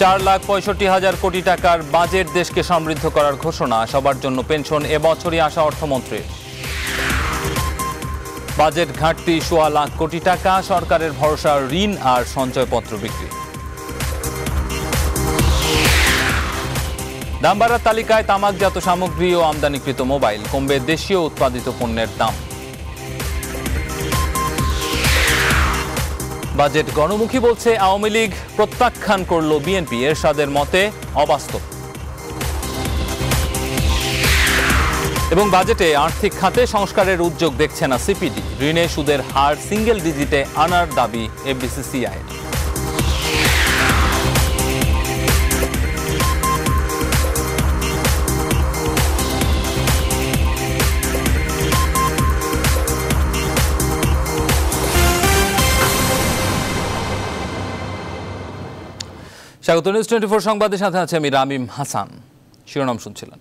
চার লাখ পঁয়ষট্টি হাজার কোটি টাকার বাজেট দেশকে সমৃদ্ধ করার ঘোষণা সবার জন্য পেনশন এবছরই আসা অর্থমন্ত্রীর বাজেট ঘাটতি সোয়া লাখ কোটি টাকা সরকারের ভরসা ঋণ আর সঞ্চয়পত্র বিক্রি দাম বাড়ার তালিকায় তামাকজাত সামগ্রী ও আমদানিকৃত মোবাইল কমবে দেশীয় উৎপাদিত পণ্যের দাম বাজেট গণমুখী বলছে আওয়ামী লীগ প্রত্যাখ্যান করল বিএনপি এরশাদের মতে অবাস্তব এবং বাজেটে আর্থিক খাতে সংস্কারের উদ্যোগ দেখছে না সিপিডি ঋণে সুদের হার সিঙ্গেল ডিজিটে আনার দাবি এফবিসিসিআইয়ের স্বাগত নিউজ টোয়েন্টি ফোর সংবাদের সাথে আছে আমি রামিম হাসান শিরোনাম শুনছিলেন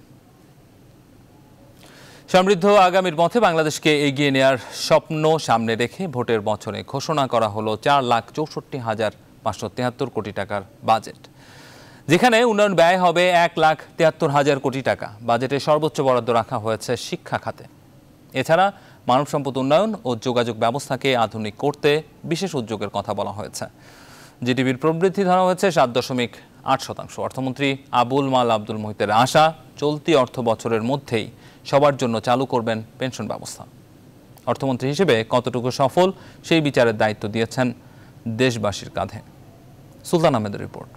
সমৃদ্ধ আগামীর পথে বাংলাদেশকে এগিয়ে নেয়ার স্বপ্ন সামনে রেখে ভোটের বছরে ঘোষণা করা হলো চার লাখ চৌষট্টি হাজার পাঁচশো তেহাত্তর কোটি টাকার বাজেট যেখানে উন্নয়ন ব্যয় হবে এক লাখ তেহাত্তর হাজার কোটি টাকা বাজেটে সর্বোচ্চ বরাদ্দ রাখা হয়েছে শিক্ষা খাতে এছাড়া মানব সম্পদ উন্নয়ন ও যোগাযোগ ব্যবস্থাকে আধুনিক করতে বিশেষ উদ্যোগের কথা বলা হয়েছে জিডিপির প্রবৃদ্ধি ধরা হয়েছে সাত দশমিক আট শতাংশ অর্থমন্ত্রী আবুল মাল আব্দুল মহিতের আশা চলতি অর্থ বছরের মধ্যেই সবার জন্য চালু করবেন পেনশন ব্যবস্থা অর্থমন্ত্রী হিসেবে কতটুকু সফল সেই বিচারের দায়িত্ব দিয়েছেন দেশবাসীর কাঁধে সুলতান আহমেদের রিপোর্ট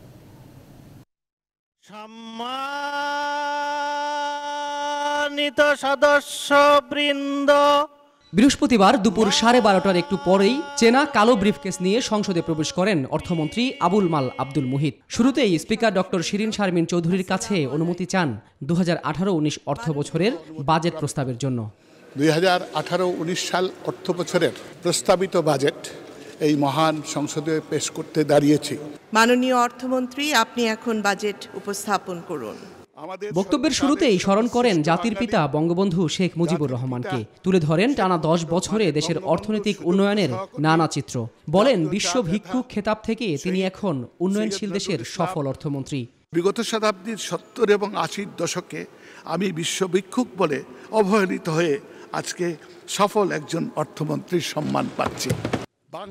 সম্মানিত সদস্য বৃন্দ বৃহস্পতিবার দুপুর সাড়ে বারোটার একটু পরেই চেনা কালো ব্রিফকেস নিয়ে সংসদে প্রবেশ করেন অর্থমন্ত্রী আবুল মাল আব্দুল মুহিত শুরুতেই স্পিকার ডক্টর শিরিন শারমিন চৌধুরীর কাছে অনুমতি চান দু হাজার আঠারো উনিশ অর্থ বছরের বাজেট প্রস্তাবের জন্য দুই হাজার আঠারো উনিশ সাল অর্থ বছরের প্রস্তাবিত বাজেট এই মহান সংসদে পেশ করতে দাঁড়িয়েছি মাননীয় অর্থমন্ত্রী আপনি এখন বাজেট উপস্থাপন করুন বক্তব্যের শুরুতেই স্মরণ করেন জাতির পিতা বঙ্গবন্ধু শেখ মুজিবুর রহমানকে তুলে ধরেন টানা দশ বছরে দেশের অর্থনৈতিক উন্নয়নের নানা চিত্র বলেন বিশ্ব ভিক্ষুক খেতাব থেকে তিনি এখন উন্নয়নশীল দেশের সফল অর্থমন্ত্রী বিগত শতাব্দীর সত্তর এবং আশির দশকে আমি বিশ্ব ভিক্ষুক বলে অবহেলিত হয়ে আজকে সফল একজন অর্থমন্ত্রীর সম্মান পাচ্ছি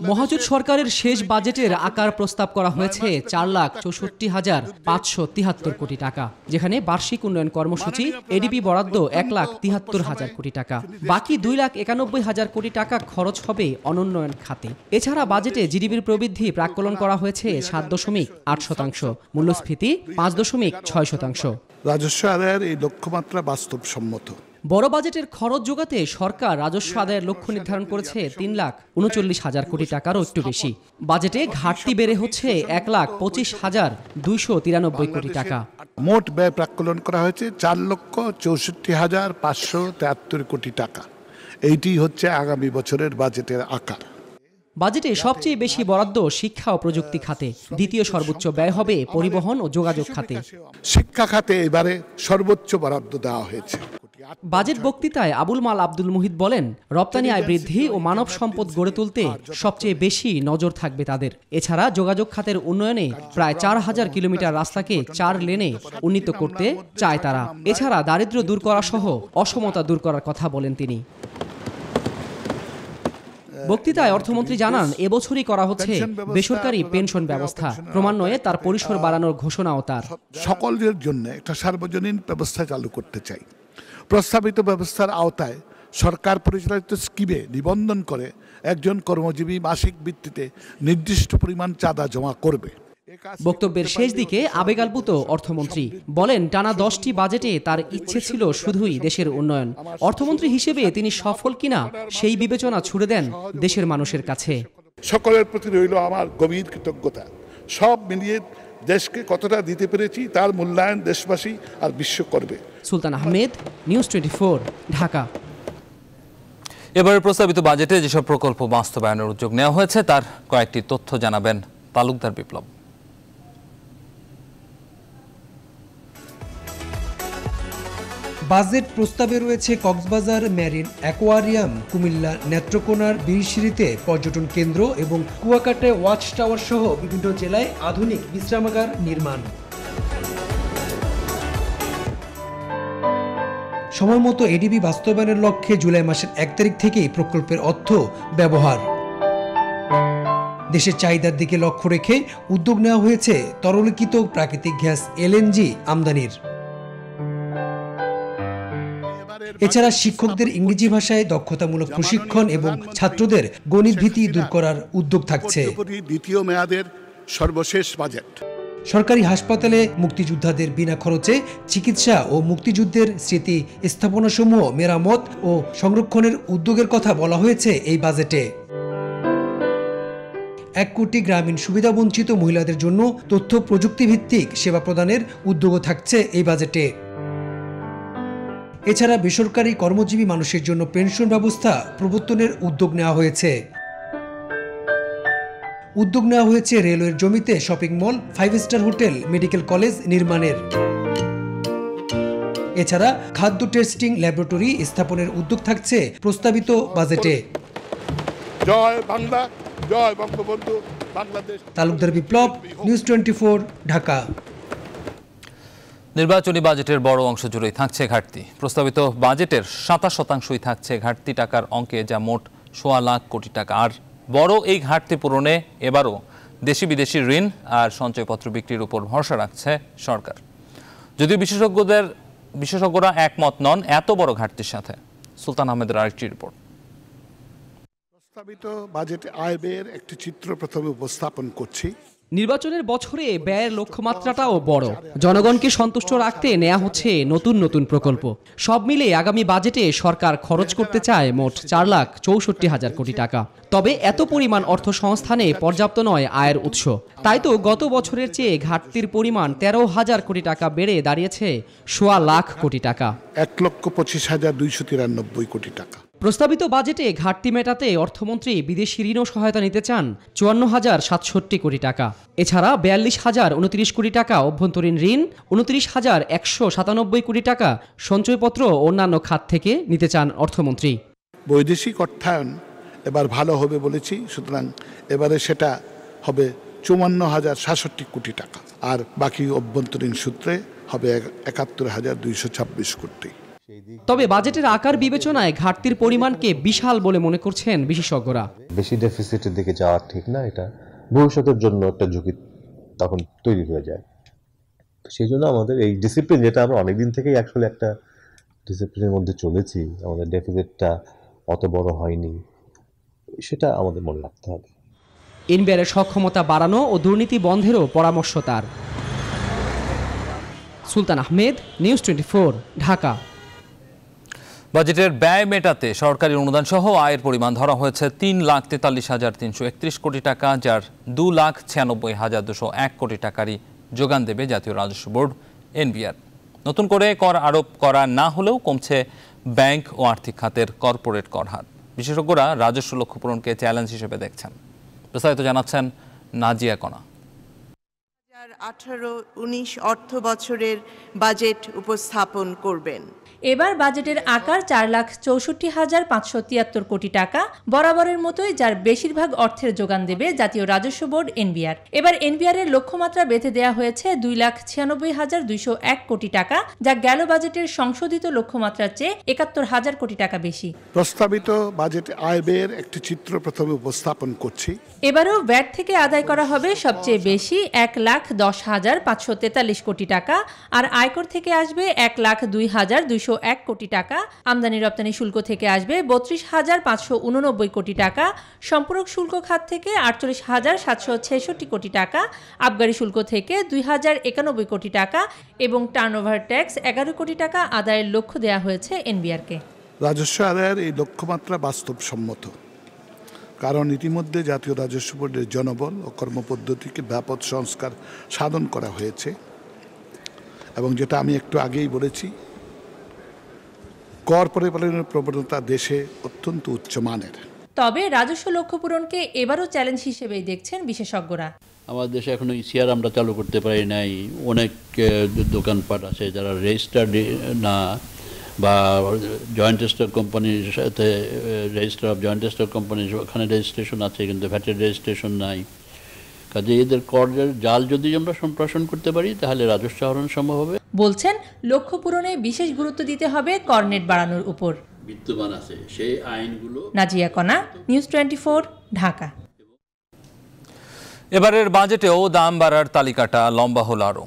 মহাজোট সরকারের শেষ বাজেটের আকার প্রস্তাব করা হয়েছে চার লাখ চৌষট্টি হাজার পাঁচশো তিহাত্তর কোটি টাকা যেখানে বার্ষিক উন্নয়ন কর্মসূচি এডিপি বরাদ্দ এক লাখ তিহাত্তর হাজার কোটি টাকা বাকি দুই লাখ একানব্বই হাজার কোটি টাকা খরচ হবে অনুন্নয়ন খাতে এছাড়া বাজেটে জিডিপির প্রবৃদ্ধি প্রাক্কলন করা হয়েছে সাত দশমিক আট শতাংশ মূল্যস্ফীতি পাঁচ দশমিক ছয় শতাংশ রাজস্ব আদায়ের এই লক্ষ্যমাত্রা বাস্তবসম্মত বড় বাজেটের খরচ যোগাতে সরকার রাজস্ব আদায়ের লক্ষ্য নির্ধারণ করেছে তিন লাখ উনচল্লিশ হাজার কোটি টাকারও একটু বেশি বাজেটে ঘাটতি বেড়ে হচ্ছে এক লাখ পঁচিশ হাজার দুইশো তিরানব্বই কোটি টাকা মোট ব্যয় প্রাকলন করা হয়েছে চার লক্ষ চৌষট্টি হাজার পাঁচশো তেয়াত্তর কোটি টাকা এইটি হচ্ছে আগামী বছরের বাজেটের আকার বাজেটে সবচেয়ে বেশি বরাদ্দ শিক্ষা ও প্রযুক্তি খাতে দ্বিতীয় সর্বোচ্চ ব্যয় হবে পরিবহন ও যোগাযোগ খাতে শিক্ষা খাতে এবারে সর্বোচ্চ বরাদ্দ দেওয়া হয়েছে বাজেট বক্তৃতায় আবুল মাল আব্দুল মুহিত বলেন রপ্তানি আয় বৃদ্ধি ও মানব সম্পদ গড়ে তুলতে সবচেয়ে বেশি নজর থাকবে তাদের এছাড়া যোগাযোগ খাতের উন্নয়নে প্রায় চার হাজার কিলোমিটার রাস্তাকে চার লেনে উন্নীত করতে চায় তারা এছাড়া দারিদ্র দূর করা সহ অসমতা দূর করার কথা বলেন তিনি বক্তৃতায় অর্থমন্ত্রী জানান এবছরই করা হচ্ছে বেসরকারি পেনশন ব্যবস্থা ক্রমান্বয়ে তার পরিসর বাড়ানোর ঘোষণাও তার সকলের জন্য একটা সার্বজনীন ব্যবস্থা চালু করতে চাই প্রস্তাবিত ব্যবস্থার আওতায় সরকার পরিচালিত স্কিমে নিবন্ধন করে একজন কর্মজীবী মাসিক ভিত্তিতে নির্দিষ্ট পরিমাণ চাঁদা জমা করবে বক্তব্যের শেষ দিকে আবেগালভূত অর্থমন্ত্রী বলেন টানা দশটি বাজেটে তার ইচ্ছে ছিল শুধুই দেশের উন্নয়ন অর্থমন্ত্রী হিসেবে তিনি সফল কিনা সেই বিবেচনা ছুড়ে দেন দেশের মানুষের কাছে সকলের প্রতি রইল আমার গভীর কৃতজ্ঞতা সব মিলিয়ে দেশকে কতটা দিতে পেরেছি তার মূল্যায়ন দেশবাসী আর বিশ্ব করবে সুলতান আহমেদ নিউজ টোয়েন্টি ঢাকা এবারে প্রস্তাবিত বাজেটে যেসব প্রকল্প বাস্তবায়নের উদ্যোগ নেওয়া হয়েছে তার কয়েকটি তথ্য জানাবেন তালুকদার বিপ্লব বাজেট প্রস্তাবে রয়েছে কক্সবাজার ম্যারিন অ্যাকোয়ারিয়াম কুমিল্লা নেত্রকোনার বিরিশিরিতে পর্যটন কেন্দ্র এবং কুয়াকাটায় ওয়াচ টাওয়ার সহ বিভিন্ন জেলায় আধুনিক বিশ্রামাগার নির্মাণ সময় মতো এডিবি বাস্তবায়নের লক্ষ্যে জুলাই মাসের এক তারিখ থেকেই প্রকল্পের অর্থ ব্যবহার দেশের চাহিদার দিকে লক্ষ্য রেখে উদ্যোগ নেওয়া হয়েছে তরলীকৃত প্রাকৃতিক গ্যাস এলএনজি আমদানির এছাড়া শিক্ষকদের ইংরেজি ভাষায় দক্ষতামূলক প্রশিক্ষণ এবং ছাত্রদের গণিত ভীতি দূর করার উদ্যোগ থাকছে দ্বিতীয় মেয়াদের সর্বশেষ বাজেট সরকারি হাসপাতালে মুক্তিযোদ্ধাদের বিনা খরচে চিকিৎসা ও মুক্তিযুদ্ধের স্মৃতি স্থাপনাসমূহ মেরামত ও সংরক্ষণের উদ্যোগের কথা বলা হয়েছে এই বাজেটে এক কোটি গ্রামীণ সুবিধাবঞ্চিত মহিলাদের জন্য তথ্য প্রযুক্তিভিত্তিক সেবা প্রদানের উদ্যোগও থাকছে এই বাজেটে এছাড়া বেসরকারি কর্মজীবী মানুষের জন্য পেনশন ব্যবস্থা প্রবর্তনের উদ্যোগ নেওয়া হয়েছে উদ্যোগ নেওয়া হয়েছে রেলওয়ের জমিতে shopping mall five star hotel medical college নির্মাণের এছাড়া খাদ্য টেস্টিং ল্যাবরেটরি স্থাপনের উদ্যোগ থাকছে প্রস্তাবিত বাজেটে জয় বাংলা জয় বঙ্গবন্ধু বাংলাদেশ তালুকদার বিপ্লব নিউজ টোয়েন্টি ঢাকা নির্বাচনী বাজেটের বড় অংশ জুড়েই থাকছে ঘাটতি প্রস্তাবিত বাজেটের সাতাশ শতাংশই থাকছে ঘাটতি টাকার অঙ্কে যা মোট সোয়া লাখ কোটি টাকা আর বড় এই ঘাটতি পূরণে এবারও দেশি বিদেশি ঋণ আর সঞ্চয়পত্র বিক্রির উপর ভরসা রাখছে সরকার যদিও বিশেষজ্ঞদের বিশেষজ্ঞরা একমত নন এত বড় ঘাটতির সাথে সুলতান আহমেদের আরেকটি রিপোর্ট প্রস্তাবিত বাজেটে আয় ব্যয়ের একটি চিত্র প্রথমে উপস্থাপন করছি নির্বাচনের বছরে ব্যয়ের লক্ষ্যমাত্রাটাও বড় জনগণকে সন্তুষ্ট রাখতে নেওয়া হচ্ছে নতুন নতুন প্রকল্প সব মিলে আগামী বাজেটে সরকার খরচ করতে চায় মোট চার লাখ চৌষট্টি হাজার কোটি টাকা তবে এত পরিমাণ অর্থ সংস্থানে পর্যাপ্ত নয় আয়ের উৎস তাই তো গত বছরের চেয়ে ঘাটতির পরিমাণ তেরো হাজার কোটি টাকা বেড়ে দাঁড়িয়েছে সোয়া লাখ কোটি টাকা এক লক্ষ পঁচিশ হাজার দুইশো তিরানব্বই কোটি টাকা প্রস্তাবিত বাজেটে ঘাটতি মেটাতে অর্থমন্ত্রী বিদেশি ঋণও সহায়তা নিতে চান চুয়ান্ন হাজার সাতষট্টি কোটি টাকা এছাড়া বিয়াল্লিশ হাজার উনত্রিশ কোটি টাকা অভ্যন্তরীণ ঋণ উনত্রিশ হাজার একশো সাতানব্বই কোটি টাকা সঞ্চয়পত্র অন্যান্য খাত থেকে নিতে চান অর্থমন্ত্রী বৈদেশিক অর্থায়ন এবার ভালো হবে বলেছি সুতরাং এবারে সেটা হবে চুয়ান্ন হাজার সাতষট্টি কোটি টাকা আর বাকি অভ্যন্তরীণ সূত্রে হবে একাত্তর হাজার দুইশো ছাব্বিশ কোটি তবে বাজেটের আকার বিবেচনায় ঘাটতির পরিমাণকে বিশাল বলে মনে করছেন বিশেষজ্ঞরা বেশি ডেফিসিটের দিকে যাওয়া ঠিক না এটা ভবিষ্যতের জন্য একটা ঝুঁকি তখন তৈরি হয়ে যায় সেই জন্য আমাদের এই ডিসিপ্লিন যেটা আমরা অনেকদিন থেকেই আসলে একটা ডিসিপ্লিনের মধ্যে চলেছি আমাদের ডেফিসিটটা অত বড় হয়নি সেটা আমাদের মনে রাখতে হবে এনবিআরের সক্ষমতা বাড়ানো ও দুর্নীতি বন্ধেরও পরামর্শ তার সুলতান আহমেদ নিউজ টোয়েন্টি ঢাকা বাজেটের ব্যয় মেটাতে সরকারি অনুদান সহ আয়ের পরিমাণ ধরা হয়েছে তিন লাখ তেতাল্লিশ হাজার তিনশো একত্রিশ কোটি টাকা যার দু লাখ ছিয়ানব্বই হাজার দুশো এক কোটি টাকারই যোগান দেবে জাতীয় রাজস্ব বোর্ড এনবিআর নতুন করে কর আরোপ করা না হলেও কমছে ব্যাংক ও আর্থিক খাতের কর্পোরেট কর হার বিশেষজ্ঞরা রাজস্ব লক্ষ্য পূরণকে চ্যালেঞ্জ হিসেবে দেখছেন বিস্তারিত জানাচ্ছেন নাজিয়া কণা আঠারো উনিশ অর্থ বছরের বাজেট উপস্থাপন করবেন এবার বাজেটের আকার চার লাখ চৌষট্টি হাজার পাঁচশো তিয়াত্তর কোটি টাকা বরাবরের মতোই যার বেশিরভাগ অর্থের যোগান দেবে জাতীয় রাজস্ব বোর্ড এনবিআর এবার এনবিআর এর লক্ষ্যমাত্রা বেঁধে দেওয়া হয়েছে দুই লাখ ছিয়ানব্বই হাজার দুইশো এক কোটি টাকা যা গেল বাজেটের সংশোধিত লক্ষ্যমাত্রার চেয়ে একাত্তর হাজার কোটি টাকা বেশি প্রস্তাবিত বাজেট আয় ব্যয়ের একটি চিত্র প্রথমে উপস্থাপন করছি এবারও ব্যাট থেকে আদায় করা হবে সবচেয়ে বেশি এক লাখ দশ দশ হাজার পাঁচশো তেতাল্লিশ কোটি টাকা আর আয়কর থেকে আসবে এক লাখ দুই হাজার দুইশো এক কোটি টাকা আমদানি রপ্তানি শুল্ক থেকে আসবে বত্রিশ হাজার পাঁচশো উননব্বই কোটি টাকা সম্পূরক শুল্ক খাত থেকে আটচল্লিশ হাজার সাতশো ছেষট্টি কোটি টাকা আবগারি শুল্ক থেকে দুই হাজার একানব্বই কোটি টাকা এবং টার্নওভার ট্যাক্স এগারো কোটি টাকা আদায়ের লক্ষ্য দেওয়া হয়েছে এনবিআরকে রাজস্ব আদায়ের এই লক্ষ্যমাত্রা বাস্তবসম্মত কারণ ইতিমধ্যে জাতীয় রাজস্ব বোর্ডের জনবল ও কর্মপদ্ধতিকে ব্যাপক সংস্কার সাধন করা হয়েছে এবং যেটা আমি একটু আগেই বলেছি কর পরিপালনের প্রবণতা দেশে অত্যন্ত উচ্চমানের তবে রাজস্ব লক্ষ্য পূরণকে এবারও চ্যালেঞ্জ হিসেবেই দেখছেন বিশেষজ্ঞরা আমাদের দেশে এখনো ইসিআর আমরা চালু করতে পারি নাই অনেক দোকানপাট আছে যারা রেজিস্টার্ড না বা জয়েন্ট স্টক কোম্পানির সাথে রেজিস্টার অফ জয়েন্ট স্টক কোম্পানির ওখানে রেজিস্ট্রেশন আছে কিন্তু ভ্যাটের রেজিস্ট্রেশন নাই কাজে এদের করের জাল যদি আমরা সম্প্রসারণ করতে পারি তাহলে রাজস্ব আহরণ সম্ভব হবে বলছেন লক্ষ্য পূরণে বিশেষ গুরুত্ব দিতে হবে কর্নেট বাড়ানোর উপর বিদ্যমান আছে সেই আইনগুলো নাজিয়া কনা নিউজ টোয়েন্টি ঢাকা এবারের বাজেটেও দাম বাড়ার তালিকাটা লম্বা হলো আরও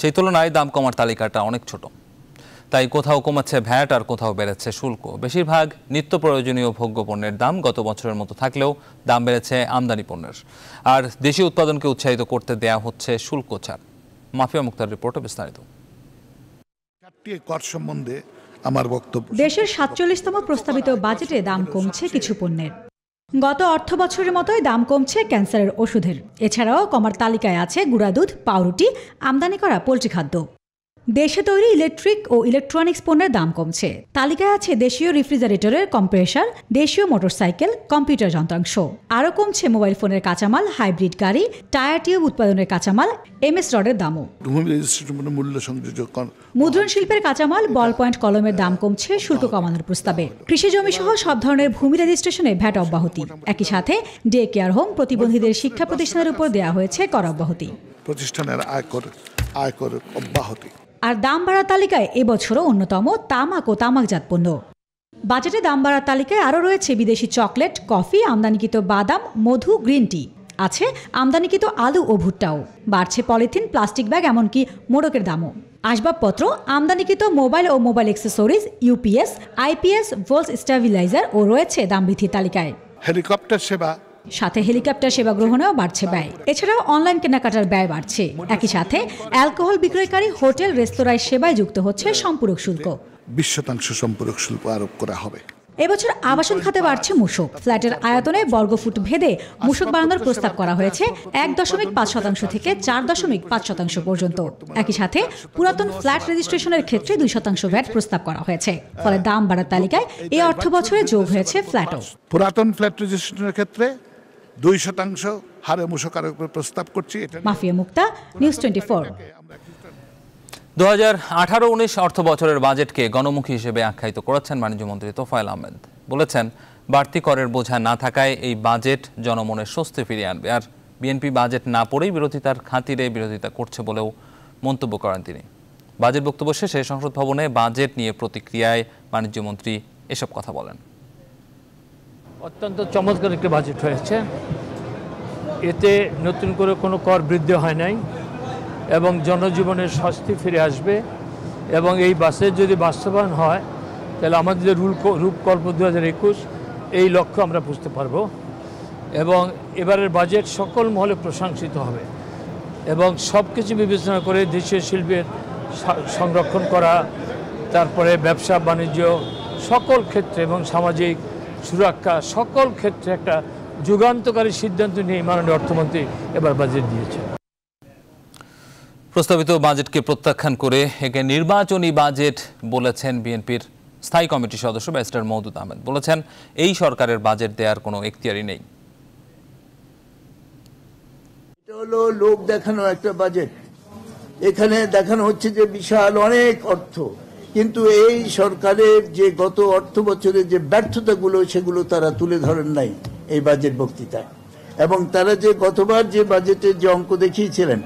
সেই তুলনায় দাম কমার তালিকাটা অনেক ছোটো তাই কোথাও কমাচ্ছে ভ্যাট আর কোথাও বেড়েছে শুল্ক বেশিরভাগ নিত্য প্রয়োজনীয় ভোগ্য পণ্যের দাম গত বছরের মতো থাকলেও দাম বেড়েছে আমদানি পণ্যের আর দেশি উৎপাদনকে উৎসাহিত করতে দেয়া হচ্ছে শুল্ক ছাড় মাফিয়া মুক্তার রিপোর্ট বিস্তারিত কর সম্বন্ধে আমার বক্তব্য দেশের সাতচল্লিশতম প্রস্তাবিত বাজেটে দাম কমছে কিছু পণ্যের গত অর্থ বছরের মতোই দাম কমছে ক্যান্সারের ওষুধের এছাড়াও কমার তালিকায় আছে গুঁড়া দুধ পাউরুটি আমদানি করা পোলট্রি খাদ্য দেশে তৈরি ইলেকট্রিক ও ইলেকট্রনিক্স পণ্যের দাম কমছে তালিকায় আছে দেশীয় রেফ্রিজারেটরের কম্প্রেসার দেশীয় মোটরসাইকেল কম্পিউটার যন্ত্রাংশ আরও কমছে মোবাইল ফোনের কাঁচামাল হাইব্রিড গাড়ি টায়ার টিউব উৎপাদনের কাঁচামাল এমএস রডের দামও মুদ্রণ শিল্পের কাঁচামাল বল পয়েন্ট কলমের দাম কমছে শুল্ক কমানোর প্রস্তাবে কৃষি জমি সহ সব ধরনের ভূমি রেজিস্ট্রেশনে ভ্যাট অব্যাহতি একই সাথে ডে কেয়ার হোম প্রতিবন্ধীদের শিক্ষা প্রতিষ্ঠানের উপর দেওয়া হয়েছে কর অব্যাহতি প্রতিষ্ঠানের আয়কর আয়কর অব্যাহতি আর দাম বাড়ার তালিকায় এবছরও অন্যতম তামাক ও তামাকজাত পণ্য বাজেটে দাম বাড়ার তালিকায় আরও রয়েছে বিদেশি চকলেট কফি আমদানিকৃত বাদাম মধু গ্রিন টি আছে আমদানিকৃত আলু ও ভুট্টাও বাড়ছে পলিথিন প্লাস্টিক ব্যাগ এমনকি মোড়কের দামও আসবাবপত্র আমদানিকৃত মোবাইল ও মোবাইল অ্যাক্সেসরিজ ইউপিএস আইপিএস ভোলস স্টেবিলাইজার ও রয়েছে দাম বৃদ্ধির তালিকায় হেলিকপ্টার সেবা সাথে হেলিকপ্টার সেবা গ্রহণেও বাড়ছে ব্যয় এছাড়াও অনলাইন কেনাকাটার ব্যয় বাড়ছে একই সাথে অ্যালকোহল বিক্রয়কারী হোটেল রেস্তোরাঁয় সেবায় যুক্ত হচ্ছে সম্পূরক শুল্ক বিশ শতাংশ সম্পূরক শুল্ক আরোপ করা হবে এবছর আবাসন খাতে বাড়ছে মূসক ফ্ল্যাটের আয়তনে বর্গফুট ভেদে মূসক বাড়ানোর প্রস্তাব করা হয়েছে এক দশমিক পাঁচ শতাংশ থেকে চার দশমিক পাঁচ শতাংশ পর্যন্ত একই সাথে পুরাতন ফ্ল্যাট রেজিস্ট্রেশনের ক্ষেত্রে দুই শতাংশ ভ্যাট প্রস্তাব করা হয়েছে ফলে দাম বাড়ার তালিকায় এই অর্থ বছরে যোগ হয়েছে ফ্ল্যাটও পুরাতন ফ্ল্যাট রেজিস্ট্রেশনের ক্ষেত্রে দুই শতাংশ হারে মুশকার উপর প্রস্তাব করছি এটা মাফিয়া মুক্তা নিউজ টোয়েন্টি ফোর দু হাজার আঠারো উনিশ অর্থ বছরের বাজেটকে গণমুখী হিসেবে আখ্যায়িত করেছেন বাণিজ্যমন্ত্রী তোফায়েল আহমেদ বলেছেন বাড়তি করের বোঝা না থাকায় এই বাজেট জনমনে স্বস্তি ফিরিয়ে আনবে আর বিএনপি বাজেট না পড়েই বিরোধিতার খাতিরে বিরোধিতা করছে বলেও মন্তব্য করেন তিনি বাজেট বক্তব্য শেষে সংসদ ভবনে বাজেট নিয়ে প্রতিক্রিয়ায় বাণিজ্যমন্ত্রী এসব কথা বলেন অত্যন্ত চমৎকার একটি বাজেট হয়েছে এতে নতুন করে কোনো কর বৃদ্ধি হয় নাই এবং জনজীবনের স্বস্তি ফিরে আসবে এবং এই বাসের যদি বাস্তবায়ন হয় তাহলে আমাদের যে রূপ রূপকল্প দু হাজার একুশ এই লক্ষ্য আমরা বুঝতে পারব এবং এবারের বাজেট সকল মহলে প্রশংসিত হবে এবং সব কিছু বিবেচনা করে দেশীয় শিল্পের সংরক্ষণ করা তারপরে ব্যবসা বাণিজ্য সকল ক্ষেত্রে এবং সামাজিক সুরক্ষা সকল ক্ষেত্রে একটা যুগান্তকারী সিদ্ধান্ত নিয়ে মাননীয় অর্থমন্ত্রী এবার বাজেট দিয়েছে প্রস্তাবিত বাজেটকে প্রত্যাখ্যান করে একে নির্বাচনী বাজেট বলেছেন বিএনপির স্থায়ী কমিটির সদস্য ব্যারিস্টার মৌদুদ আহমেদ বলেছেন এই সরকারের বাজেট দেওয়ার কোনো এখতিয়ারই নেই হলো লোক দেখানো একটা বাজেট এখানে দেখানো হচ্ছে যে বিশাল অনেক অর্থ কিন্তু এই সরকারের যে গত অর্থ বছরের যে ব্যর্থতাগুলো সেগুলো তারা তুলে ধরেন নাই এই বাজেট বক্তৃতায় এবং তারা যে গতবার যে বাজেটের যে অঙ্ক দেখিয়েছিলেন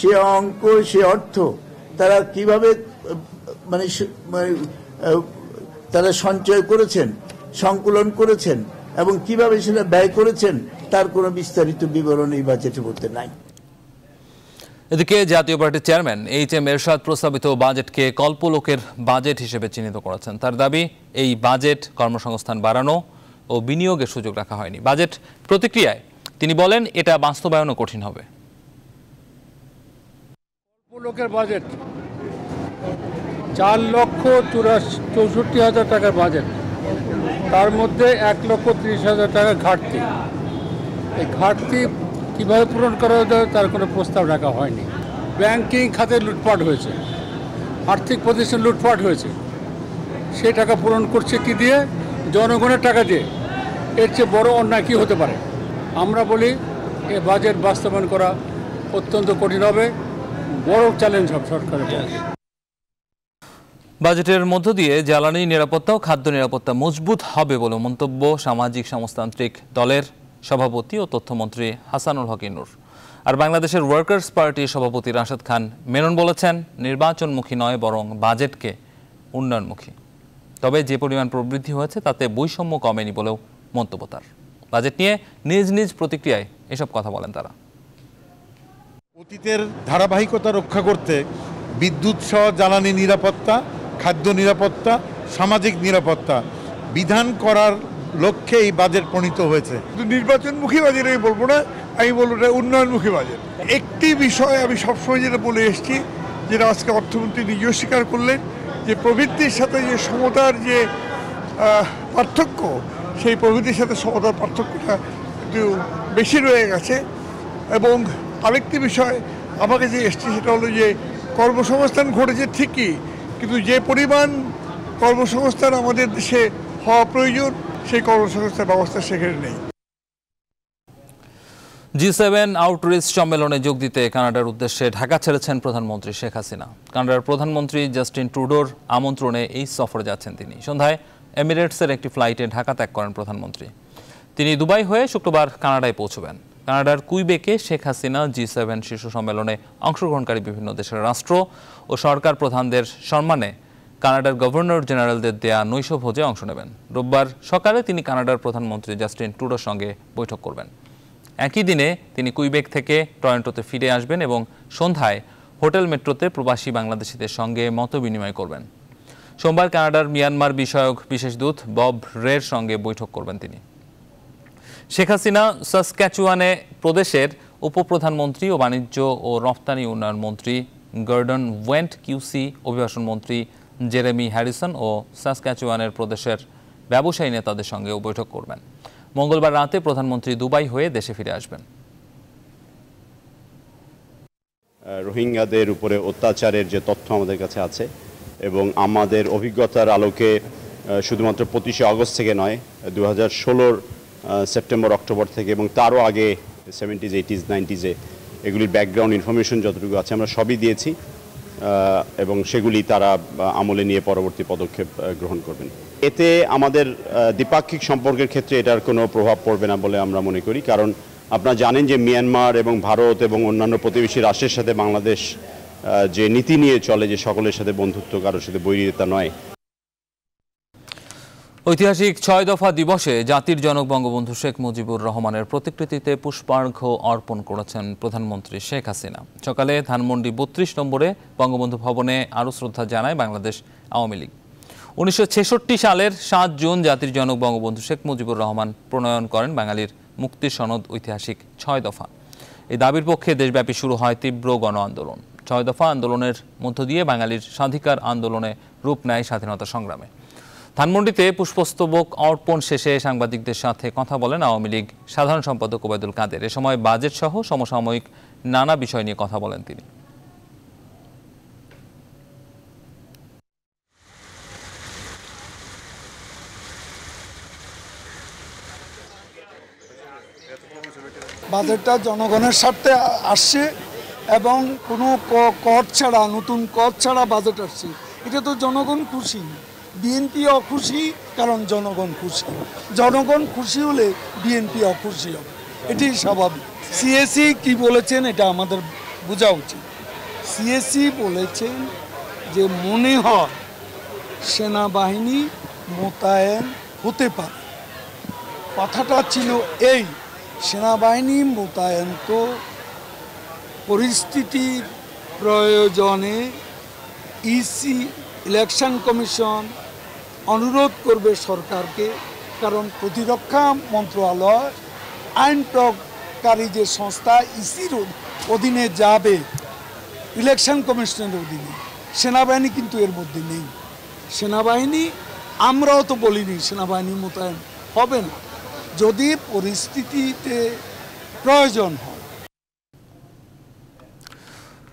সে অঙ্ক সে অর্থ তারা কিভাবে মানে, মানে তারা সঞ্চয় করেছেন সংকুলন করেছেন এবং কিভাবে সেটা ব্যয় করেছেন তার কোনো বিস্তারিত বিবরণ এই বাজেটের মধ্যে নাই এদিকে জাতীয় পার্টির চেয়ারম্যান এইচ এম এরশাদ প্রস্তাবিত বাজেটকে কল্পলোকের বাজেট হিসেবে চিহ্নিত করেছেন তার দাবি এই বাজেট কর্মসংস্থান বাড়ানো ও বিনিয়োগের সুযোগ রাখা হয়নি বাজেট প্রতিক্রিয়ায় তিনি বলেন এটা বাস্তবায়নও কঠিন হবে কল্পলোকের বাজেট চার লক্ষ চৌষট্টি হাজার টাকার বাজেট তার মধ্যে এক লক্ষ তিরিশ হাজার টাকা ঘাটতি এই ঘাটতি কীভাবে পূরণ করা হতে তার কোনো প্রস্তাব রাখা হয়নি ব্যাংকিং খাতে লুটপাট হয়েছে আর্থিক প্রতিষ্ঠান লুটপাট হয়েছে সে টাকা পূরণ করছে কি দিয়ে জনগণের টাকা দিয়ে এর চেয়ে বড় অন্যায় কী হতে পারে আমরা বলি এ বাজেট বাস্তবায়ন করা অত্যন্ত কঠিন হবে বড় চ্যালেঞ্জ হবে সরকারের বাজেটের মধ্য দিয়ে জ্বালানি নিরাপত্তা ও খাদ্য নিরাপত্তা মজবুত হবে বলে মন্তব্য সামাজিক সমাজতান্ত্রিক দলের সভাপতি ও তথ্যমন্ত্রী হাসানুল হক ইনুর আর বাংলাদেশের ওয়ার্কার্স পার্টির সভাপতি রাশেদ খান মেনন বলেছেন নির্বাচনমুখী নয় বরং বাজেটকে উন্নয়নমুখী তবে যে পরিমাণ প্রবৃদ্ধি হয়েছে তাতে বৈষম্য কমেনি বলেও মন্তব্য তার বাজেট নিয়ে নিজ নিজ প্রতিক্রিয়ায় এসব কথা বলেন তারা অতীতের ধারাবাহিকতা রক্ষা করতে বিদ্যুৎ সহ জ্বালানি নিরাপত্তা খাদ্য নিরাপত্তা সামাজিক নিরাপত্তা বিধান করার লক্ষ্যে এই বাজেট প্রণীত হয়েছে নির্বাচনমুখী বাজেট আমি বলবো না আমি বলবো এটা উন্নয়নমুখী বাজেট একটি বিষয় আমি সবসময় যেটা বলে এসেছি যেটা আজকে অর্থমন্ত্রী নিজেও স্বীকার করলেন যে প্রবৃত্তির সাথে যে সমতার যে পার্থক্য সেই প্রবৃত্তির সাথে সমতার পার্থক্যটা একটু বেশি রয়ে গেছে এবং আরেকটি বিষয় আমাকে যে এসছে সেটা হলো যে কর্মসংস্থান ঘটেছে ঠিকই কিন্তু যে পরিমাণ কর্মসংস্থান আমাদের দেশে হওয়া প্রয়োজন সেই কর্মসংস্থার ব্যবস্থা সেখানে নেই জি সেভেন আউটরিচ সম্মেলনে যোগ দিতে কানাডার উদ্দেশ্যে ঢাকা ছেড়েছেন প্রধানমন্ত্রী শেখ হাসিনা কানাডার প্রধানমন্ত্রী জাস্টিন ট্রুডোর আমন্ত্রণে এই সফরে যাচ্ছেন তিনি সন্ধ্যায় এমিরেটসের একটি ফ্লাইটে ঢাকা ত্যাগ করেন প্রধানমন্ত্রী তিনি দুবাই হয়ে শুক্রবার কানাডায় পৌঁছবেন কানাডার কুইবেকে শেখ হাসিনা জি সেভেন শীর্ষ সম্মেলনে অংশগ্রহণকারী বিভিন্ন দেশের রাষ্ট্র ও সরকার প্রধানদের সম্মানে কানাডার গভর্নর জেনারেলদের দেয়া নৈশ ভোজে অংশ নেবেন রোববার সকালে তিনি কানাডার প্রধানমন্ত্রী জাস্টিন ট্রুডোর সঙ্গে বৈঠক করবেন একই দিনে তিনি কুইবেক থেকে টরন্টোতে ফিরে আসবেন এবং সন্ধ্যায় হোটেল মেট্রোতে প্রবাসী বাংলাদেশিদের সঙ্গে মত বিনিময় করবেন সোমবার কানাডার মিয়ানমার বিষয়ক বিশেষ দূত বব রের সঙ্গে বৈঠক করবেন তিনি শেখ হাসিনা সাসক্যাচুয়ানে প্রদেশের উপপ্রধানমন্ত্রী ও বাণিজ্য ও রফতানি উন্নয়ন মন্ত্রী গর্ডন ওয়েন্ট কিউসি অভিবাসন মন্ত্রী জেরেমি হ্যারিসন ও সাসক্যাচুয়ানের প্রদেশের ব্যবসায়ী নেতাদের সঙ্গেও বৈঠক করবেন মঙ্গলবার রাতে প্রধানমন্ত্রী দুবাই হয়ে দেশে ফিরে আসবেন রোহিঙ্গাদের উপরে অত্যাচারের যে তথ্য আমাদের কাছে আছে এবং আমাদের অভিজ্ঞতার আলোকে শুধুমাত্র পঁচিশে আগস্ট থেকে নয় দু হাজার ষোলোর সেপ্টেম্বর অক্টোবর থেকে এবং তারও আগে সেভেন্টিজ এইটিজ নাইনটিজে এগুলির ব্যাকগ্রাউন্ড ইনফরমেশন যতটুকু আছে আমরা সবই দিয়েছি এবং সেগুলি তারা আমলে নিয়ে পরবর্তী পদক্ষেপ গ্রহণ করবেন এতে আমাদের দ্বিপাক্ষিক সম্পর্কের ক্ষেত্রে এটার কোনো প্রভাব পড়বে না বলে আমরা মনে করি কারণ আপনারা জানেন যে মিয়ানমার এবং ভারত এবং অন্যান্য প্রতিবেশী রাষ্ট্রের সাথে বাংলাদেশ যে নীতি নিয়ে চলে যে সকলের সাথে বন্ধুত্ব কারোর সাথে বৈরিতা নয় ঐতিহাসিক ছয় দফা দিবসে জাতির জনক বঙ্গবন্ধু শেখ মুজিবুর রহমানের প্রতিকৃতিতে পুষ্পার্ঘ্য অর্পণ করেছেন প্রধানমন্ত্রী শেখ হাসিনা সকালে ধানমন্ডি বত্রিশ নম্বরে বঙ্গবন্ধু ভবনে আরও শ্রদ্ধা জানায় বাংলাদেশ আওয়ামী লীগ উনিশশো সালের সাত জুন জাতির জনক বঙ্গবন্ধু শেখ মুজিবুর রহমান প্রণয়ন করেন বাঙালির মুক্তি সনদ ঐতিহাসিক ছয় দফা এই দাবির পক্ষে দেশব্যাপী শুরু হয় তীব্র গণ আন্দোলন ছয় দফা আন্দোলনের মধ্য দিয়ে বাঙালির স্বাধিকার আন্দোলনে রূপ নেয় স্বাধীনতা সংগ্রামে ধানমন্ডিতে পুষ্পস্তবক অর্পণ শেষে সাংবাদিকদের সাথে কথা বলেন আওয়ামী লীগ সাধারণ সম্পাদক ওবায়দুল কাদের এ সময় বাজেট সহ সমসাময়িক নানা বিষয় নিয়ে কথা বলেন তিনি বাজেটটা জনগণের স্বার্থে আসছে এবং কোনো কর ছাড়া নতুন কর ছাড়া বাজেট আসছে এটা তো জনগণ খুশি বিএনপি অখুশি কারণ জনগণ খুশি জনগণ খুশি হলে বিএনপি অখুশি হবে এটি স্বাভাবিক সিএসি কি বলেছেন এটা আমাদের বোঝা উচিত সিএসি বলেছেন যে মনে হয় সেনাবাহিনী মোতায়েন হতে পারে কথাটা ছিল এই সেনাবাহিনী মোতায়েন তো পরিস্থিতির প্রয়োজনে ইসি ইলেকশন কমিশন অনুরোধ করবে সরকারকে কারণ প্রতিরক্ষা মন্ত্রণালয় আইন যে সংস্থা ইসির অধীনে যাবে ইলেকশন কমিশনের অধীনে সেনাবাহিনী কিন্তু এর মধ্যে নেই সেনাবাহিনী আমরাও তো বলিনি সেনাবাহিনী মোতায়েন হবে না যদি পরিস্থিতিতে প্রয়োজন হয়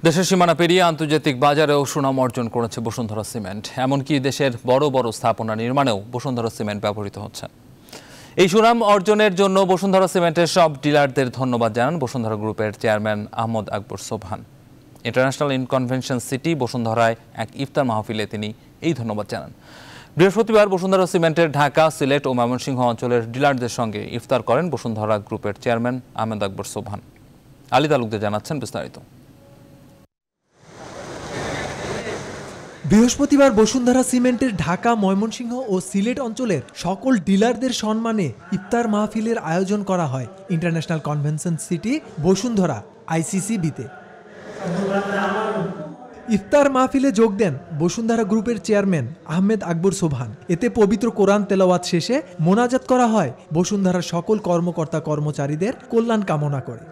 দেশের সীমানা পেরিয়ে আন্তর্জাতিক বাজারেও সুনাম অর্জন করেছে বসুন্ধরা সিমেন্ট এমনকি দেশের বড় বড় স্থাপনা নির্মাণেও বসুন্ধরা সিমেন্ট ব্যবহৃত হচ্ছে এই সুনাম অর্জনের জন্য বসুন্ধরা সিমেন্টের সব ডিলারদের ধন্যবাদ জানান বসুন্ধরা গ্রুপের চেয়ারম্যান আহমদ আকবর সোভান ইন্টারন্যাশনাল ইনকনভেনশন সিটি বসুন্ধরায় এক ইফতার মাহফিলে তিনি এই ধন্যবাদ জানান বৃহস্পতিবার বসুন্ধরা সিমেন্টের ঢাকা সিলেট ও ময়মনসিংহ অঞ্চলের ডিলারদের সঙ্গে ইফতার করেন বসুন্ধরা গ্রুপের চেয়ারম্যান আহমেদ আকবর সোভান আলী তালুকদের জানাচ্ছেন বিস্তারিত বৃহস্পতিবার বসুন্ধরা সিমেন্টের ঢাকা ময়মনসিংহ ও সিলেট অঞ্চলের সকল ডিলারদের সম্মানে ইফতার মাহফিলের আয়োজন করা হয় international convention city Bashundhara ICC বিতে ইফতার মাহফিলে যোগ দেন বসুন্ধরা গ্রুপের চেয়ারম্যান আহমেদ আকবর সোভান এতে পবিত্র কোরআন তেলাওয়াত শেষে মোনাজাত করা হয় বসুন্ধরার সকল কর্মকর্তা কর্মচারীদের কল্যাণ কামনা করে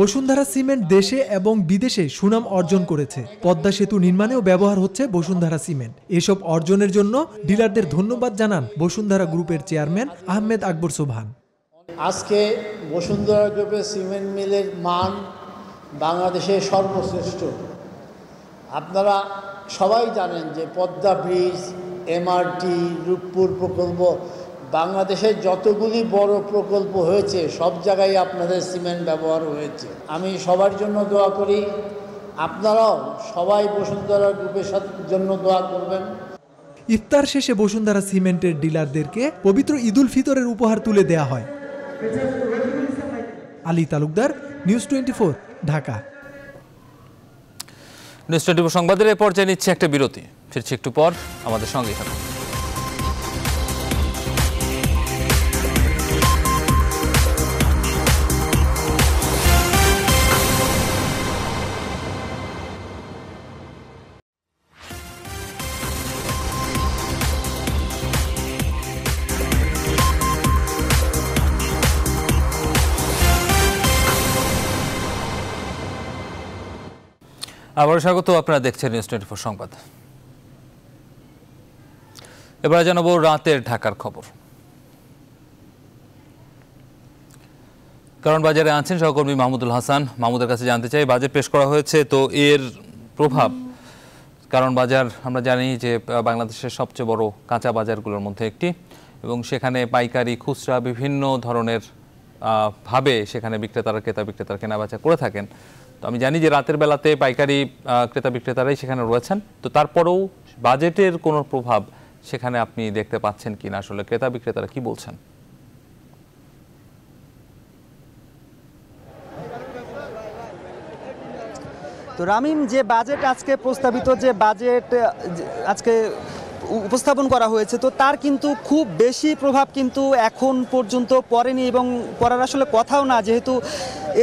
বসুন্ধরা সিমেন্ট দেশে এবং বিদেশে সুনাম অর্জন করেছে পদ্মা সেতু নির্মাণেও ব্যবহার হচ্ছে বসুন্ধরা সিমেন্ট এসব অর্জনের জন্য ডিলারদের ধন্যবাদ জানান বসুন্ধরা গ্রুপের চেয়ারম্যান আহমেদ আকবর সোভান আজকে বসুন্ধরা গ্রুপের সিমেন্ট মিলের মান বাংলাদেশে সর্বশ্রেষ্ঠ আপনারা সবাই জানেন যে পদ্মা ব্রিজ এমআরটি রূপপুর প্রকল্প বাংলাদেশে যতগুলি বড় প্রকল্প হয়েছে সব জায়গায় আপনাদের সিমেন্ট ব্যবহার হয়েছে আমি সবার জন্য দোয়া করি আপনারাও সবাই বসুন্ধরা গ্রুপের জন্য দোয়া করবেন ইফতার শেষে বসুন্ধরা সিমেন্টের ডিলারদেরকে পবিত্র ঈদুল ফিতরের উপহার তুলে দেয়া হয় Ali Talukdar news twenty Dhaka news twenty সংবাদের এ পর্যায়ে নিচ্ছে একটা বিরতি ফিরছি একটু পর আমাদের সঙ্গে থাকুন আবারও স্বাগত আপনারা দেখছেন নিউজ টোয়েন্টি ফোর সংবাদ এবার জানাবো রাতের ঢাকার খবর কারণ বাজারে আছেন সহকর্মী মাহমুদুল হাসান মাহমুদের কাছে জানতে চাই বাজেট পেশ করা হয়েছে তো এর প্রভাব কারণ বাজার আমরা জানি যে বাংলাদেশের সবচেয়ে বড় কাঁচা বাজারগুলোর মধ্যে একটি এবং সেখানে পাইকারি খুচরা বিভিন্ন ধরনের ভাবে সেখানে বিক্রেতারা ক্রেতা বিক্রেতার কেনাবেচা করে থাকেন তো আমি জানি যে রাতের বেলাতে পাইকারি ক্রেতা বিক্রেতারাই সেখানে রয়েছেন তো তারপরেও বাজেটের কোনো প্রভাব সেখানে আপনি দেখতে পাচ্ছেন কি না আসলে ক্রেতা বিক্রেতারা কি বলছেন তো রামিম যে বাজেট আজকে প্রস্তাবিত যে বাজেট আজকে উপস্থাপন করা হয়েছে তো তার কিন্তু খুব বেশি প্রভাব কিন্তু এখন পর্যন্ত পড়েনি এবং পড়ার আসলে কথাও না যেহেতু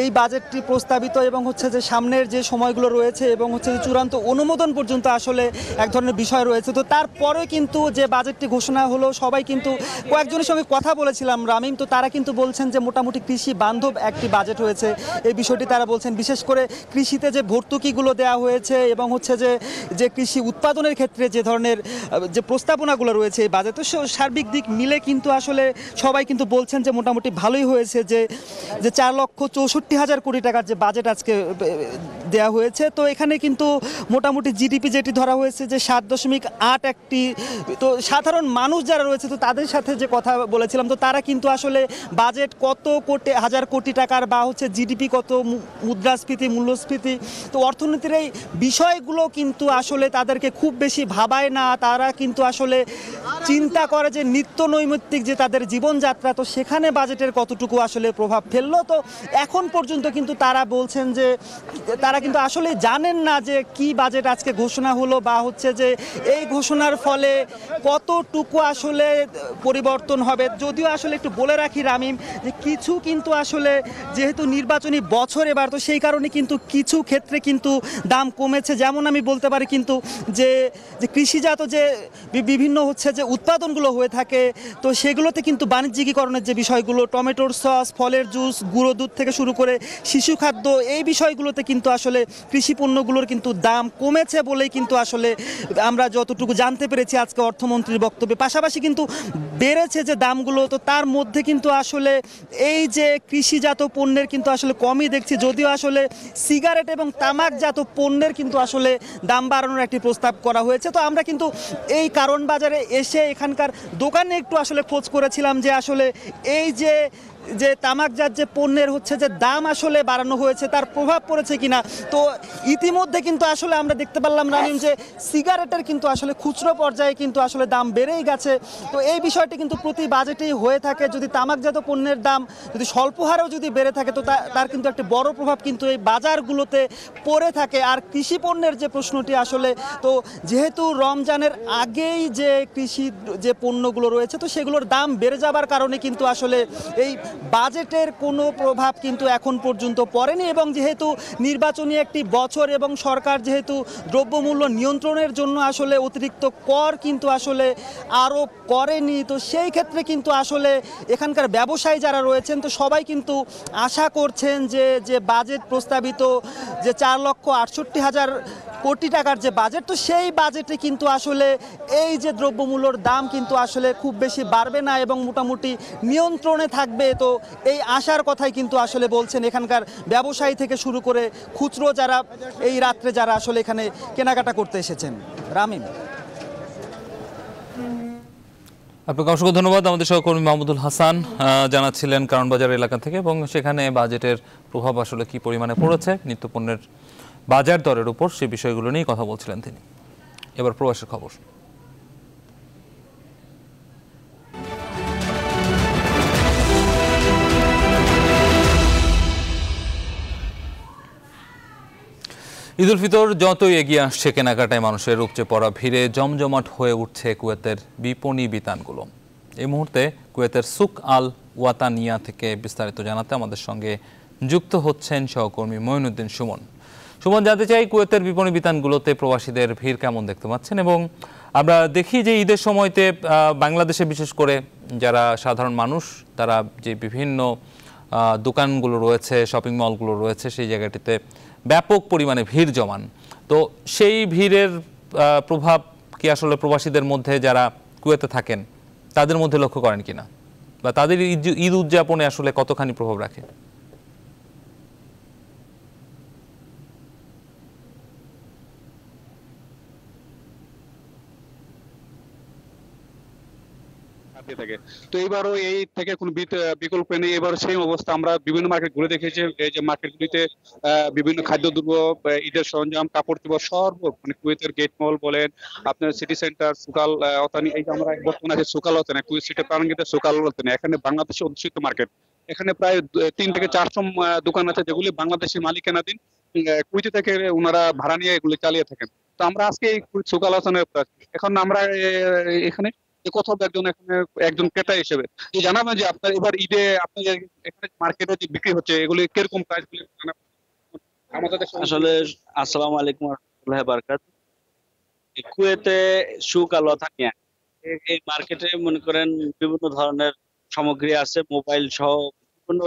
এই বাজেটটি প্রস্তাবিত এবং হচ্ছে যে সামনের যে সময়গুলো রয়েছে এবং হচ্ছে যে চূড়ান্ত অনুমোদন পর্যন্ত আসলে এক ধরনের বিষয় রয়েছে তো তারপরে কিন্তু যে বাজেটটি ঘোষণা হলো সবাই কিন্তু কয়েকজনের সঙ্গে কথা বলেছিলাম রামিম তো তারা কিন্তু বলছেন যে মোটামুটি কৃষি বান্ধব একটি বাজেট হয়েছে এই বিষয়টি তারা বলছেন বিশেষ করে কৃষিতে যে ভর্তুকিগুলো দেওয়া হয়েছে এবং হচ্ছে যে যে কৃষি উৎপাদনের ক্ষেত্রে যে ধরনের যে প্রস্তাবনাগুলো রয়েছে এই বাজেটে সার্বিক দিক মিলে কিন্তু আসলে সবাই কিন্তু বলছেন যে মোটামুটি ভালোই হয়েছে যে যে চার লক্ষ চৌষট্টি হাজার কোটি টাকার যে বাজেট আজকে দেয়া হয়েছে তো এখানে কিন্তু মোটামুটি জিডিপি যেটি ধরা হয়েছে যে সাত দশমিক আট একটি তো সাধারণ মানুষ যারা রয়েছে তো তাদের সাথে যে কথা বলেছিলাম তো তারা কিন্তু আসলে বাজেট কত কোটি হাজার কোটি টাকার বা হচ্ছে জিডিপি কত মুদ্রাস্ফীতি মূল্যস্ফীতি তো অর্থনীতির এই বিষয়গুলো কিন্তু আসলে তাদেরকে খুব বেশি ভাবায় না তারা কিন্তু আসলে চিন্তা করে যে নিত্য নৈমিত্তিক যে তাদের জীবনযাত্রা তো সেখানে বাজেটের কতটুকু আসলে প্রভাব ফেললো তো এখন পর্যন্ত কিন্তু তারা বলছেন যে তারা কিন্তু আসলে জানেন না যে কি বাজেট আজকে ঘোষণা হলো বা হচ্ছে যে এই ঘোষণার ফলে কতটুকু আসলে পরিবর্তন হবে যদিও আসলে একটু বলে রাখি রামিম যে কিছু কিন্তু আসলে যেহেতু নির্বাচনী বছর এবার তো সেই কারণে কিন্তু কিছু ক্ষেত্রে কিন্তু দাম কমেছে যেমন আমি বলতে পারি কিন্তু যে কৃষিজাত যে বিভিন্ন হচ্ছে যে উৎপাদনগুলো হয়ে থাকে তো সেগুলোতে কিন্তু বাণিজ্যিকীকরণের যে বিষয়গুলো টমেটোর সস ফলের জুস গুঁড়ো দুধ থেকে শুরু করে শিশু খাদ্য এই বিষয়গুলোতে কিন্তু আসলে কৃষি পণ্যগুলোর কিন্তু দাম কমেছে বলেই কিন্তু আসলে আমরা যতটুকু জানতে পেরেছি আজকে অর্থমন্ত্রীর বক্তব্যে পাশাপাশি কিন্তু বেড়েছে যে দামগুলো তো তার মধ্যে কিন্তু আসলে এই যে কৃষিজাত পণ্যের কিন্তু আসলে কমই দেখছি যদিও আসলে সিগারেট এবং তামাকজাত পণ্যের কিন্তু আসলে দাম বাড়ানোর একটি প্রস্তাব করা হয়েছে তো আমরা কিন্তু এই এই কারণ বাজারে এসে এখানকার দোকানে একটু আসলে খোঁজ করেছিলাম যে আসলে এই যে যে তামাকজাত যে পণ্যের হচ্ছে যে দাম আসলে বাড়ানো হয়েছে তার প্রভাব পড়েছে কিনা তো ইতিমধ্যে কিন্তু আসলে আমরা দেখতে পারলাম রানিম যে সিগারেটের কিন্তু আসলে খুচরো পর্যায়ে কিন্তু আসলে দাম বেড়েই গেছে তো এই বিষয়টি কিন্তু প্রতি বাজেটেই হয়ে থাকে যদি তামাকজাত পণ্যের দাম যদি স্বল্প হারেও যদি বেড়ে থাকে তো তার কিন্তু একটি বড় প্রভাব কিন্তু এই বাজারগুলোতে পড়ে থাকে আর কৃষি পণ্যের যে প্রশ্নটি আসলে তো যেহেতু রমজানের আগেই যে কৃষি যে পণ্যগুলো রয়েছে তো সেগুলোর দাম বেড়ে যাবার কারণে কিন্তু আসলে এই বাজেটের কোনো প্রভাব কিন্তু এখন পর্যন্ত পড়েনি এবং যেহেতু নির্বাচনী একটি বছর এবং সরকার যেহেতু দ্রব্যমূল্য নিয়ন্ত্রণের জন্য আসলে অতিরিক্ত কর কিন্তু আসলে আরোপ করেনি তো সেই ক্ষেত্রে কিন্তু আসলে এখানকার ব্যবসায়ী যারা রয়েছেন তো সবাই কিন্তু আশা করছেন যে যে বাজেট প্রস্তাবিত যে চার লক্ষ আটষট্টি হাজার কোটি টাকার যে বাজেট তো সেই বাজেটে কিন্তু আসলে এই যে দ্রব্যমূল্যর দাম কিন্তু আসলে খুব বেশি বাড়বে না এবং মোটামুটি নিয়ন্ত্রণে থাকবে তো এই আশার কথাই কিন্তু আসলে বলছেন এখানকার ব্যবসায়ী থেকে শুরু করে খুচরো যারা এই রাত্রে যারা আসলে এখানে কেনাকাটা করতে এসেছেন রামিম আপনাকে অসংখ্য ধন্যবাদ আমাদের সহকর্মী মাহমুদুল হাসান জানাচ্ছিলেন কারণ বাজার এলাকা থেকে এবং সেখানে বাজেটের প্রভাব আসলে কি পরিমাণে পড়েছে নিত্যপণ্যের বাজার দরের উপর সে বিষয়গুলো নিয়ে কথা বলছিলেন তিনি এবার প্রবাসের খবর উল ফিতর যতই এগিয়ে আসছে কেনাকাটায় মানুষের রূপচে পড়া ভিড়ে জমজমাট হয়ে উঠছে কুয়েতের বিপণী বিতানগুলো এই মুহূর্তে কুয়েতের সুক আল ওয়াতানিয়া থেকে বিস্তারিত জানাতে আমাদের সঙ্গে যুক্ত হচ্ছেন সহকর্মী মঈনুদ্দিন সুমন সুমন জানতে চাই কুয়েতের বিপণী বিতানগুলোতে প্রবাসীদের ভিড় কেমন দেখতে পাচ্ছেন এবং আমরা দেখি যে ঈদের সময়তে বাংলাদেশে বিশেষ করে যারা সাধারণ মানুষ তারা যে বিভিন্ন দোকানগুলো রয়েছে শপিং মলগুলো রয়েছে সেই জায়গাটিতে ব্যাপক পরিমাণে ভিড় জমান তো সেই ভিড়ের প্রভাব কি আসলে প্রবাসীদের মধ্যে যারা কুয়েতে থাকেন তাদের মধ্যে লক্ষ্য করেন কিনা বা তাদের ঈদ উদযাপনে আসলে কতখানি প্রভাব রাখে খেয়ে থাকে তো এইবারও এই থেকে কোনো বিকল্প নেই এবার সেই অবস্থা আমরা বিভিন্ন মার্কেট ঘুরে দেখেছি এই যে মার্কেটগুলিতে বিভিন্ন খাদ্য দ্রব্য ঈদের সরঞ্জাম কাপড় চোপড় সর্ব মানে কুয়েতের গেট মল বলেন আপনার সিটি সেন্টার সুকাল অতানি এই যে আমরা বর্তমানে আছে সুকাল অতানি কুয়েত সিটি প্রাণগীতে সুকাল অতানি এখানে বাংলাদেশে অধ্যুষিত মার্কেট এখানে প্রায় তিন থেকে চারশো দোকান আছে যেগুলি বাংলাদেশি মালিকানাধীন কুইতে থেকে ওনারা ভাড়া নিয়ে এগুলি চালিয়ে থাকেন তো আমরা আজকে এই সুকাল আলোচনায় এখন আমরা এখানে কোথাও একজন এখানে একজন ক্রেতা হিসেবে যে জানাবেন যে আপনার এবার ঈদে আপনার এখানে মার্কেটে যে বিক্রি হচ্ছে কিরকম প্রাইস আসলে আসসালামু আলাইকুম কুয়েতে আলো থাকে এই মার্কেটে মনে করেন বিভিন্ন ধরনের সামগ্রী আছে মোবাইল সহ বিভিন্ন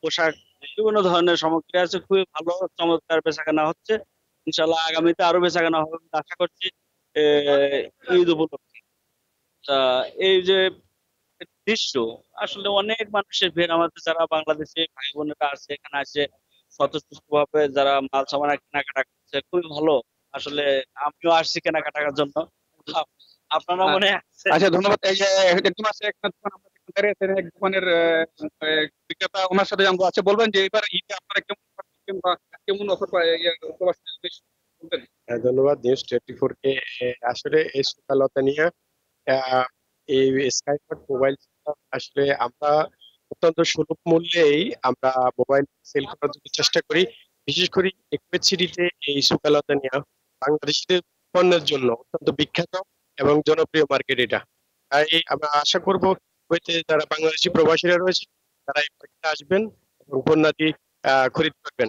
পোশাক বিভিন্ন ধরনের সামগ্রী আছে খুবই ভালো চমৎকার বেচাকেনা হচ্ছে ইনশাল্লাহ আগামীতে আরো বেচাকেনা হবে আশা করছি ঈদ উপলক্ষে এই যে দৃশ্য আসলে অনেক মানুষের ভিড় আমাদের যারা বাংলাদেশে ভাই বোনেরা আছে এখানে আছে স্বতঃস্ফূর্ত ভাবে যারা মাল সামান কেনাকাটা করছে খুবই ভালো আসলে আমিও আসছি কেনাকাটার জন্য আপনারা মনে আচ্ছা, আচ্ছা ধন্যবাদ এই যে আছে একটা দোকান এক দোকানের বিক্রেতা ওনার সাথে আচ্ছা, বলবেন যে এবার ঈদে আপনারা কেমন কেমন অফার ইয়ে, হ্যাঁ, ধন্যবাদ টোয়েন্টি ফোর কে আসলে এই নিয়ে এই স্কাইপট মোবাইল আসলে আমরা অত্যন্ত সুলভ মূল্যেই আমরা মোবাইল সেল করার জন্য চেষ্টা করি বিশেষ করে একুয়েট এই সুকালতা নিয়ে বাংলাদেশিদের পণ্যের জন্য অত্যন্ত বিখ্যাত এবং জনপ্রিয় মার্কেট এটা তাই আমরা আশা করব হইতে যারা বাংলাদেশি প্রবাসীরা রয়েছে তারা এই মার্কেটে আসবেন এবং পণ্যাদি খরিদ করবেন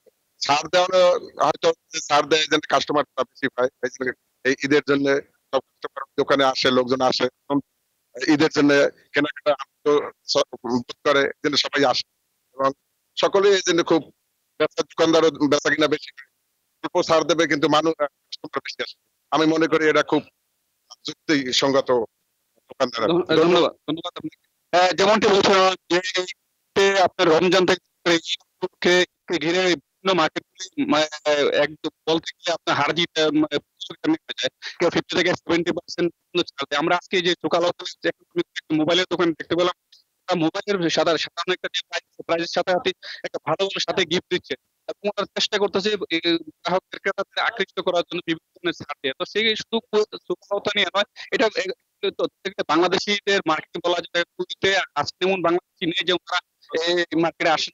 ছাড় হয়তো ছাড় দেয় যেন কাস্টমারটা বেশি পায় ঈদের জন্য সব কাস্টমার দোকানে আসে লোকজন আসে ঈদের জন্য কেনাকাটা বোধ করে যেন সবাই আসে এবং সকলে এই জন্য খুব দোকানদারও বেচা কিনা বেশি অল্প ছাড় দেবে কিন্তু মানুষ কাস্টমার বেশি আসে আমি মনে করি এটা খুব যুক্তি সঙ্গত দোকানদার ধন্যবাদ ধন্যবাদ হ্যাঁ, যেমনটি বলছিলাম যে আপনার রমজান থেকে ঘিরে বিভিন্ন বলতে গেলে মানে, আপনার আমরা আজকে যে সকাল মোবাইলের দোকান দেখতে পেলাম মোবাইলের সাধারণ একটা সাথে একটা ভালো সাথে গিফট দিচ্ছে এবং ওরা চেষ্টা করতেছে গ্রাহকদের ক্রেতাদের আকৃষ্ট করার জন্য বিভিন্ন ধরনের ছাড় দেয় তো সেই শুধু নিয়ে নয় এটা বাংলাদেশিদের মার্কেট বলা যায় আজকে যেমন বাংলাদেশি নেই যে ওনারা মার্কেটে আসেন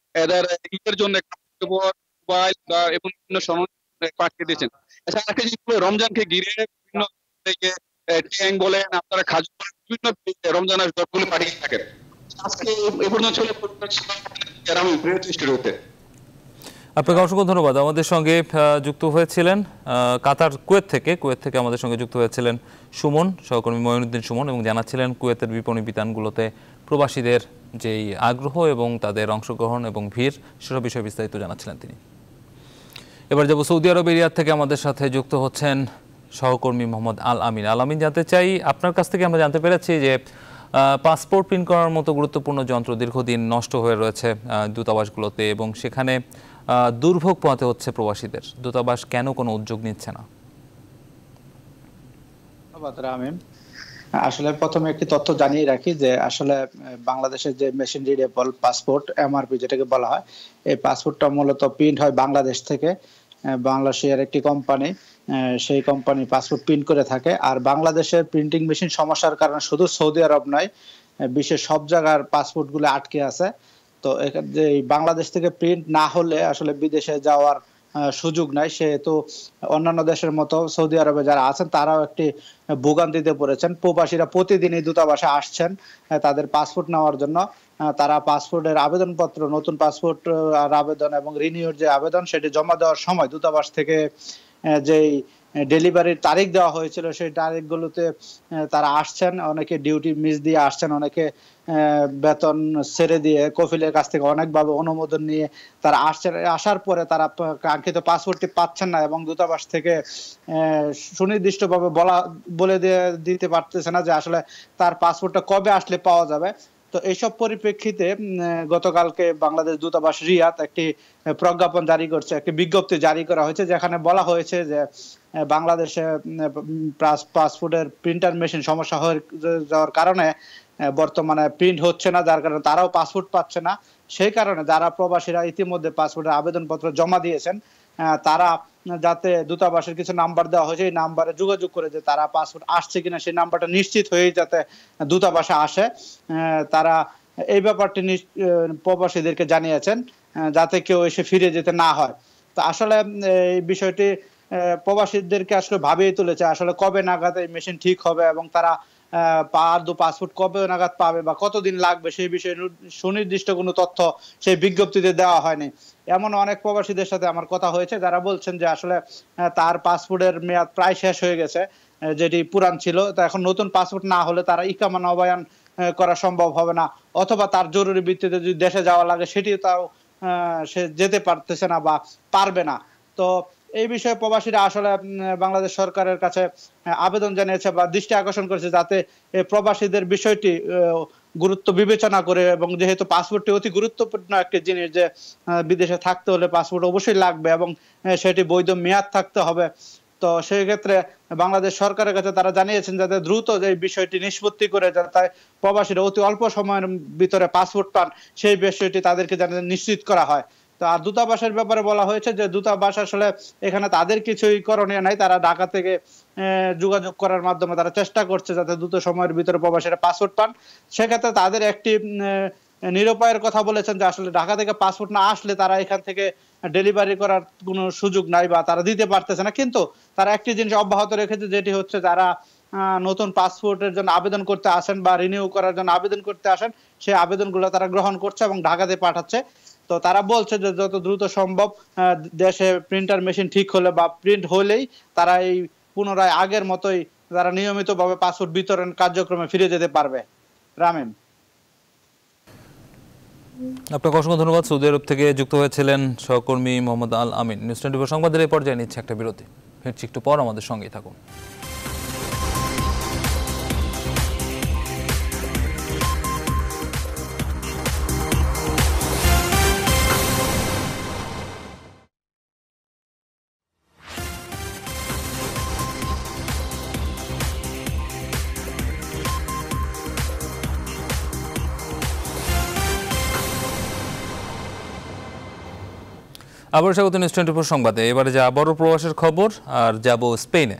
এদের ইয়ের জন্য মোবাইল বা এবং বিভিন্ন সময় পাঠিয়ে দিয়েছেন এছাড়া আচ্ছা, আরেকটা জিনিস রমজানকে ঘিরে বিভিন্ন ট্যাং বলেন আপনারা খাজু বলেন বিভিন্ন রমজানের জবগুলো পাঠিয়ে থাকেন আজকে এ পর্যন্ত ছিল আমি প্রিয় সৃষ্টির হতে আপনাকে অসংখ্য ধন্যবাদ আমাদের সঙ্গে যুক্ত হয়েছিলেন কাতার কুয়েত থেকে কুয়েত থেকে আমাদের সঙ্গে যুক্ত হয়েছিলেন সুমন সহকর্মী ময়নুদ্দিন সুমন এবং জানাচ্ছিলেন কুয়েতের বিপণী বিতানগুলোতে প্রবাসীদের যেই আগ্রহ এবং তাদের অংশগ্রহণ এবং ভিড় সেসব বিষয়ে বিস্তারিত জানাচ্ছিলেন তিনি এবার যাব সৌদি আরব এরিয়ার থেকে আমাদের সাথে যুক্ত হচ্ছেন সহকর্মী মোহাম্মদ আল আমিন আল আমিন জানতে চাই আপনার কাছ থেকে আমরা জানতে পেরেছি যে পাসপোর্ট প্রিন্ট করার মতো গুরুত্বপূর্ণ যন্ত্র দীর্ঘদিন নষ্ট হয়ে রয়েছে দূতাবাসগুলোতে এবং সেখানে দুর্ভোগ পোহাতে হচ্ছে প্রবাসীদের দূতাবাস কেন কোনো উদ্যোগ নিচ্ছে না আসলে প্রথমে একটি তথ্য জানিয়ে রাখি যে আসলে বাংলাদেশের যে মেশিন রিডেবল পাসপোর্ট এমআরপি যেটাকে বলা হয় এই পাসপোর্টটা মূলত প্রিন্ট হয় বাংলাদেশ থেকে বাংলাদেশের একটি কোম্পানি সেই কোম্পানি পাসপোর্ট প্রিন্ট করে থাকে আর বাংলাদেশের প্রিন্টিং মেশিন সমস্যার কারণে শুধু সৌদি আরব নয় বিশ্বের সব জায়গার পাসপোর্টগুলো আটকে আছে তো যে বাংলাদেশ থেকে প্রিন্ট না হলে আসলে বিদেশে যাওয়ার সুযোগ নাই সেহেতু অন্যান্য দেশের মতো সৌদি আরবে যারা আছেন তারাও একটি ভোগান্তিতে পড়েছেন প্রবাসীরা প্রতিদিনই দূতাবাসে আসছেন তাদের পাসপোর্ট নেওয়ার জন্য তারা পাসপোর্টের আবেদনপত্র নতুন পাসপোর্ট আর আবেদন এবং রিনিউর যে আবেদন সেটি জমা দেওয়ার সময় দূতাবাস থেকে যেই ডেলিভারির তারিখ দেওয়া হয়েছিল সেই তারিখগুলোতে তারা আসছেন অনেকে ডিউটি মিস দিয়ে আসছেন অনেকে বেতন ছেড়ে দিয়ে কফিলের কাছ থেকে অনেকভাবে অনুমোদন নিয়ে তারা আসছেন আসার পরে তারা কাঙ্ক্ষিত পাসপোর্টটি পাচ্ছেন না এবং দূতাবাস থেকে সুনির্দিষ্টভাবে বলা বলে দিয়ে দিতে পারতেছে না যে আসলে তার পাসপোর্টটা কবে আসলে পাওয়া যাবে তো এসব পরিপ্রেক্ষিতে গতকালকে বাংলাদেশ দূতাবাস রিয়াদ একটি প্রজ্ঞাপন জারি করছে একটি বিজ্ঞপ্তি জারি করা হয়েছে যেখানে বলা হয়েছে যে বাংলাদেশে পাসপোর্টের প্রিন্টার মেশিন সমস্যা হয়ে যাওয়ার কারণে বর্তমানে প্রিন্ট হচ্ছে না যার কারণে তারাও পাসপোর্ট পাচ্ছে না সেই কারণে যারা প্রবাসীরা ইতিমধ্যে পাসপোর্টের আবেদনপত্র জমা দিয়েছেন তারা যাতে দূতাবাসের কিছু নাম্বার দেওয়া হয়েছে এই নাম্বারে যোগাযোগ করে যে তারা পাসপোর্ট আসছে কিনা সেই নাম্বারটা নিশ্চিত হয়ে যাতে দূতাবাসে আসে তারা এই ব্যাপারটি প্রবাসীদেরকে জানিয়েছেন যাতে কেউ এসে ফিরে যেতে না হয় তো আসলে এই বিষয়টি প্রবাসীদেরকে আসলে ভাবিয়ে তুলেছে আসলে কবে নাগাদ এই মেশিন ঠিক হবে এবং তারা দু পাসপোর্ট কবে নাগাদ পাবে বা কতদিন লাগবে সেই বিষয়ে সুনির্দিষ্ট কোনো তথ্য সেই বিজ্ঞপ্তিতে দেওয়া হয়নি এমন অনেক প্রবাসীদের সাথে আমার কথা হয়েছে যারা বলছেন যে আসলে তার পাসপোর্টের মেয়াদ প্রায় শেষ হয়ে গেছে যেটি পুরান ছিল তা এখন নতুন পাসপোর্ট না হলে তারা ইকামা নবায়ন করা সম্ভব হবে না অথবা তার জরুরি ভিত্তিতে যদি দেশে যাওয়া লাগে সেটিও তাও সে যেতে পারতেছে না বা পারবে না তো এই বিষয়ে প্রবাসীরা আসলে বাংলাদেশ সরকারের কাছে আবেদন জানিয়েছে বা দৃষ্টি আকর্ষণ করেছে যাতে প্রবাসীদের বিষয়টি গুরুত্ব বিবেচনা করে এবং যেহেতু পাসপোর্টটি অতি গুরুত্বপূর্ণ একটি জিনিস যে বিদেশে থাকতে হলে পাসপোর্ট অবশ্যই লাগবে এবং সেটি বৈধ মেয়াদ থাকতে হবে তো সেই ক্ষেত্রে বাংলাদেশ সরকারের কাছে তারা জানিয়েছেন যাতে দ্রুত যে বিষয়টি নিষ্পত্তি করে যাতে প্রবাসীরা অতি অল্প সময়ের ভিতরে পাসপোর্ট পান সেই বিষয়টি তাদেরকে যেন নিশ্চিত করা হয় তো আর দূতাবাসের ব্যাপারে বলা হয়েছে যে দূতাবাস আসলে এখানে তাদের কিছুই করণীয় নাই তারা ঢাকা থেকে যোগাযোগ করার মাধ্যমে তারা চেষ্টা করছে যাতে দ্রুত সময়ের ভিতরে প্রবাসীরা পাসপোর্ট পান সেক্ষেত্রে তাদের একটি নিরুপায়ের কথা বলেছেন যে আসলে ঢাকা থেকে পাসপোর্ট না আসলে তারা এখান থেকে ডেলিভারি করার কোনো সুযোগ নাই বা তারা দিতে পারতেছে না কিন্তু তারা একটি জিনিস অব্যাহত রেখেছে যেটি হচ্ছে যারা নতুন পাসপোর্টের জন্য আবেদন করতে আসেন বা রিনিউ করার জন্য আবেদন করতে আসেন সেই আবেদনগুলো তারা গ্রহণ করছে এবং ঢাকাতে পাঠাচ্ছে তো তারা বলছে যে যত দ্রুত সম্ভব দেশে প্রিন্টার মেশিন ঠিক হলে বা প্রিন্ট হলেই তারা এই পুনরায় আগের মতোই তারা নিয়মিতভাবে পাসপোর্ট বিতরণ কার্যক্রমে ফিরে যেতে পারবে রামেন আপনাকে অসংখ্য ধন্যবাদ সৌদি আরব থেকে যুক্ত হয়েছিলেন সহকর্মী Mohammad Al Amin news twenty four সংবাদের এই পর্যায়ে নিচ্ছে একটা বিরতি ফিরছি একটু পর আমাদের সঙ্গেই থাকুন আবার স্বাগত নিউজ টোয়েন্টি ফোর সংবাদে এবারে যা বড় প্রবাসের খবর আর যাব স্পেনে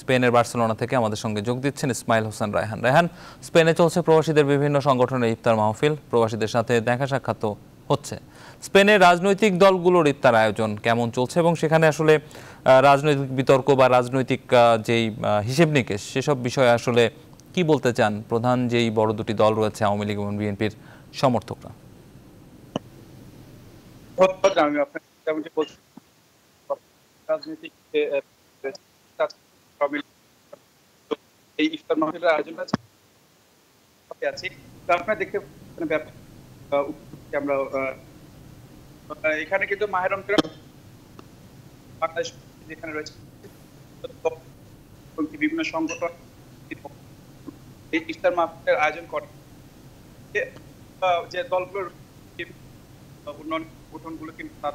স্পেনের বার্সেলোনা থেকে আমাদের সঙ্গে যোগ দিচ্ছেন ইসমাইল হোসেন রায়হান রায়হান স্পেনে চলছে প্রবাসীদের বিভিন্ন সংগঠনের ইফতার মাহফিল প্রবাসীদের সাথে দেখা সাক্ষাৎ হচ্ছে স্পেনের রাজনৈতিক দলগুলোর ইফতার আয়োজন কেমন চলছে এবং সেখানে আসলে রাজনৈতিক বিতর্ক বা রাজনৈতিক যেই হিসেব নিকেশ সেসব বিষয়ে আসলে কি বলতে চান প্রধান যেই বড় দুটি দল রয়েছে আওয়ামী লীগ এবং বিএনপির সমর্থকরা আমি আপনাকে রাজনৈতিক এই ইফতার মাহফিলের আয়োজন আছে আপনারা দেখতে আমরা এখানে কিন্তু মাহের বাংলাদেশ যেখানে রয়েছে বিভিন্ন সংগঠন এই ইফতার মাহফিলের আয়োজন করে যে দলগুলোর উন্নয়ন গঠনগুলো কিন্তু তার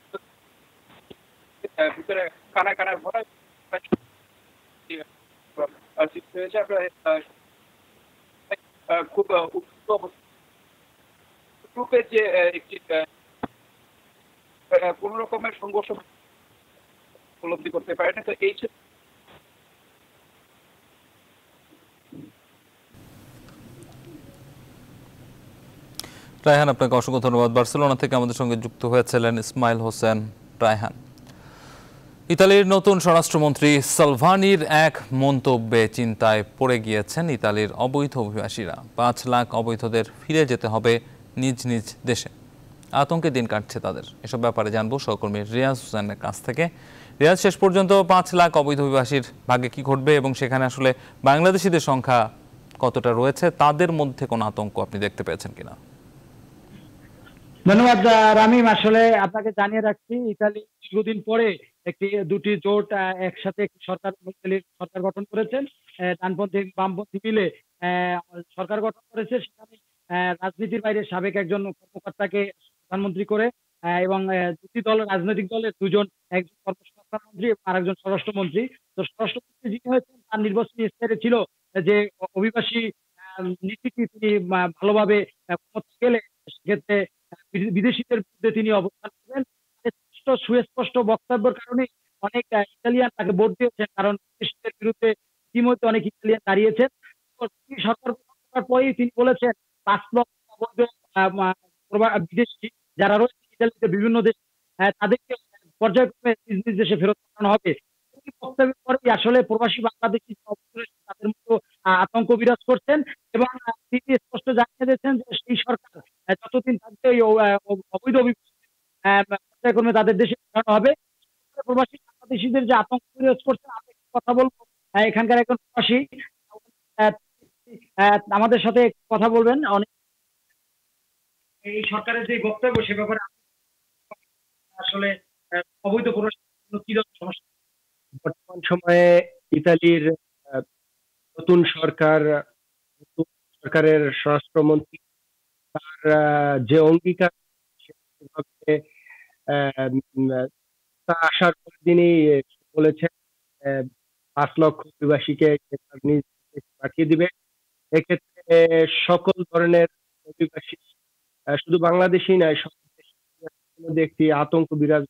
ভিতরে কানা কানা ভরা খুব গ্রুপের যে একটি কোন রকমের সংঘর্ষ উপলব্ধি করতে পারে না তো এই রায়হান আপনাকে অসংখ্য ধন্যবাদ বার্সেলোনা থেকে আমাদের সঙ্গে যুক্ত হয়েছিলেন ইসমাইল হোসেন রায়হান ইতালির নতুন স্বরাষ্ট্রমন্ত্রী সালভানির এক মন্তব্যে চিন্তায় পড়ে গিয়েছেন ইতালির অবৈধ অভিবাসীরা পাঁচ লাখ অবৈধদের ফিরে যেতে হবে নিজ নিজ দেশে আতঙ্কে দিন কাটছে তাদের এসব ব্যাপারে জানবো সহকর্মী রিয়াজ হোসেনের কাছ থেকে রিয়াজ শেষ পর্যন্ত পাঁচ লাখ অবৈধ অভিবাসীর ভাগে কি ঘটবে এবং সেখানে আসলে বাংলাদেশিদের সংখ্যা কতটা রয়েছে তাদের মধ্যে কোন আতঙ্ক আপনি দেখতে পেয়েছেন কিনা ধন্যবাদ রামিম আসলে আপনাকে জানিয়ে রাখছি ইতালি দীর্ঘদিন পরে একটি দুটি জোট একসাথে সরকার সরকার গঠন করেছেন ডানপন্থী বামপন্থী মিলে সরকার গঠন করেছে সেখানে রাজনীতির বাইরে সাবেক একজন কর্মকর্তাকে প্রধানমন্ত্রী করে এবং দুটি দল রাজনৈতিক দলের দুজন একজন কর্মসংস্থান মন্ত্রী এবং আরেকজন স্বরাষ্ট্রমন্ত্রী তো স্বরাষ্ট্রমন্ত্রী যিনি হয়েছেন তার নির্বাচনী স্তরে ছিল যে অভিবাসী নীতিটি তিনি ভালোভাবে গেলে সেক্ষেত্রে বিদেশিদের বিরুদ্ধে তিনি অবস্থান করবেন স্পষ্ট সুস্পষ্ট বক্তব্যের কারণে অনেক ইতালিয়ান তাকে ভোট দিয়েছেন কারণ ব্রিটিশদের বিরুদ্ধে ইতিমধ্যে অনেক ইতালিয়ান দাঁড়িয়েছেন তিনি সরকার করার পরেই তিনি বলেছেন পাঁচ বিদেশি যারা রয়েছে ইতালিতে বিভিন্ন দেশ তাদেরকে পর্যায়ক্রমে নিজ নিজ দেশে ফেরত পাঠানো হবে বক্তব্যের পরেই আসলে প্রবাসী বাংলাদেশি তাদের মতো আতঙ্ক বিরাজ করছে চেষ্টা করবে তাদের দেশে হবে প্রবাসী বাংলাদেশিদের যে আতঙ্ক বিরাজ করছে আমি কথা বলবো হ্যাঁ, এখানকার একজন প্রবাসী আমাদের সাথে কথা বলবেন অনেক এই সরকারের যে বক্তব্য সে ব্যাপারে আসলে অবৈধ কি সমস্যা বর্তমান সময়ে ইতালির নতুন সরকার নতুন সরকারের স্বরাষ্ট্রমন্ত্রী তার যে অঙ্গীকার তিনি বলেছেন পাঁচ লক্ষ অভিবাসীকে পাঠিয়ে দিবে এক্ষেত্রে সকল ধরনের অভিবাসী শুধু বাংলাদেশই নয় সকল একটি আতঙ্ক বিরাজ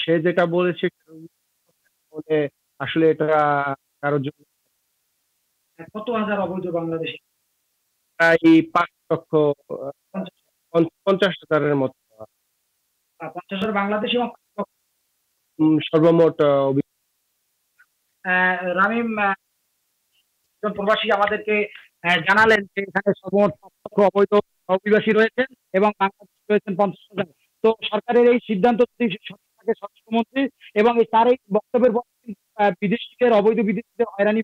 সে যেটা বলেছে আসলে এটা কারোর জন্য কত হাজার অবৈধ বাংলাদেশি প্রায় পাঁচ লক্ষ পঞ্চাশ হাজারের মতো পঞ্চাশ হাজার বাংলাদেশি সর্বমোট হ্যাঁ, রামিম প্রবাসী আমাদেরকে জানালেন যে এখানে সর্বমোট লক্ষ অবৈধ অভিবাসী রয়েছেন এবং বাংলাদেশ রয়েছেন পঞ্চাশ হাজার তো সরকারের এই সিদ্ধান্ত যদি থাকে স্বরাষ্ট্রমন্ত্রী এবং এই তার এই বক্তব্যের পর বিদেশিদের অবৈধ বিদেশিদের হয়রানি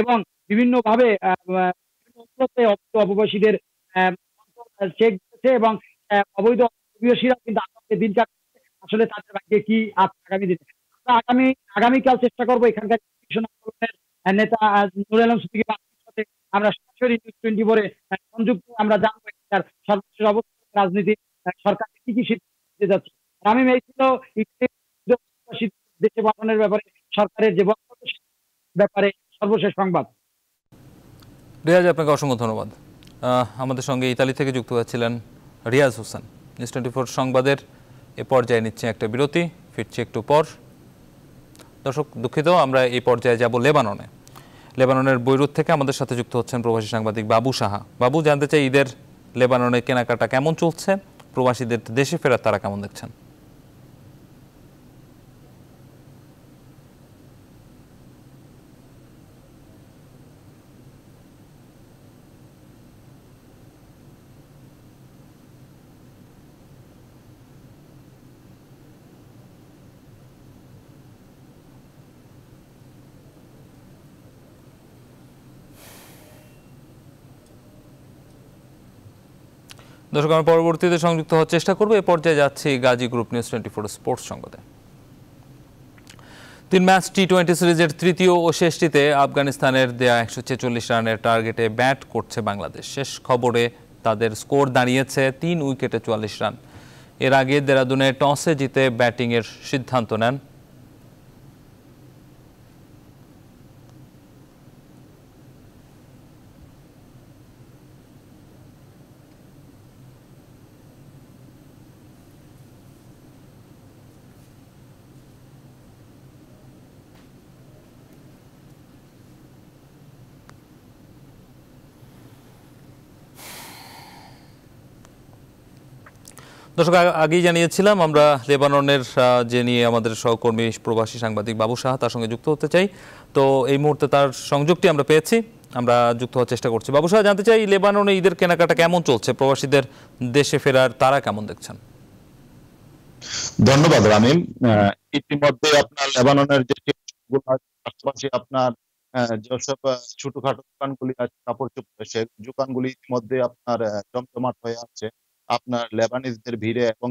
এবং বিভিন্নভাবে অবৈধ অভিবাসীদের চেক দিয়েছে এবং অবৈধ অভিবাসীরা কিন্তু আগামী দিন কাটছে আসলে তাদের ভাগ্যে কি আগামী দিতে আগামী আগামীকাল চেষ্টা করবো এখানকার নেতা নুর আলম সিদ্দিকের সাথে আমরা সরাসরি নিউজ টোয়েন্টি ফোরে সংযুক্ত আমরা জানবো তার সর্বশেষ অবস্থা রাজনীতি সরকার কি কি সিদ্ধান্ত যাচ্ছে আমি মেয়েছিল দেশে পাঠানোর ব্যাপারে সরকারের যে ব্যাপারে সর্বশেষ সংবাদ রিয়াজ আপনাকে অসংখ্য ধন্যবাদ আমাদের সঙ্গে ইতালি থেকে যুক্ত হয়েছিলেন Riaz Hossain news twenty four সংবাদের এ পর্যায়ে নিচ্ছে একটা বিরতি ফিরছি একটু পর দর্শক দুঃখিত আমরা এই পর্যায়ে যাব লেবাননে লেবাননের বৈরুত থেকে আমাদের সাথে যুক্ত হচ্ছেন প্রবাসী সাংবাদিক বাবু সাহা বাবু জানতে চাই ঈদের লেবাননে কেনাকাটা কেমন চলছে প্রবাসীদের দেশে ফেরার তারা কেমন দেখছেন দর্শক আমরা পরবর্তীতে সংযুক্ত হওয়ার চেষ্টা করবো এ পর্যায়ে যাচ্ছি Gazi group news twenty four sports সংবাদে তিন ম্যাচ টি টোয়েন্টি সিরিজের তৃতীয় ও শেষটিতে আফগানিস্তানের দেয়া একশো ছেচল্লিশ রানের টার্গেটে ব্যাট করছে বাংলাদেশ শেষ খবরে তাদের স্কোর দাঁড়িয়েছে তিন উইকেটে চুয়াল্লিশ রান এর আগে দেরাদুনে টসে জিতে ব্যাটিংয়ের সিদ্ধান্ত নেন দর্শক আগেই জানিয়েছিলাম আমরা লেবাননের যে নিয়ে আমাদের সহকর্মী প্রবাসী সাংবাদিক বাবু শাহ তার সঙ্গে যুক্ত হতে চাই তো এই মুহূর্তে তার সংযোগটি আমরা পেয়েছি আমরা যুক্ত হওয়ার চেষ্টা করছি বাবু শাহ জানতে চাই লেবাননে ঈদের কেনাকাটা কেমন চলছে প্রবাসীদের দেশে ফেরার তারা কেমন দেখছেন ধন্যবাদ রামিম ইতিমধ্যে আপনার লেবাননের যে পাশাপাশি আপনার যেসব ছোটখাটো দোকানগুলি আছে কাপড় চোপড় সে দোকানগুলি ইতিমধ্যে আপনার জমজমাট হয়ে আছে আপনার লেবানিজদের ভিড়ে এবং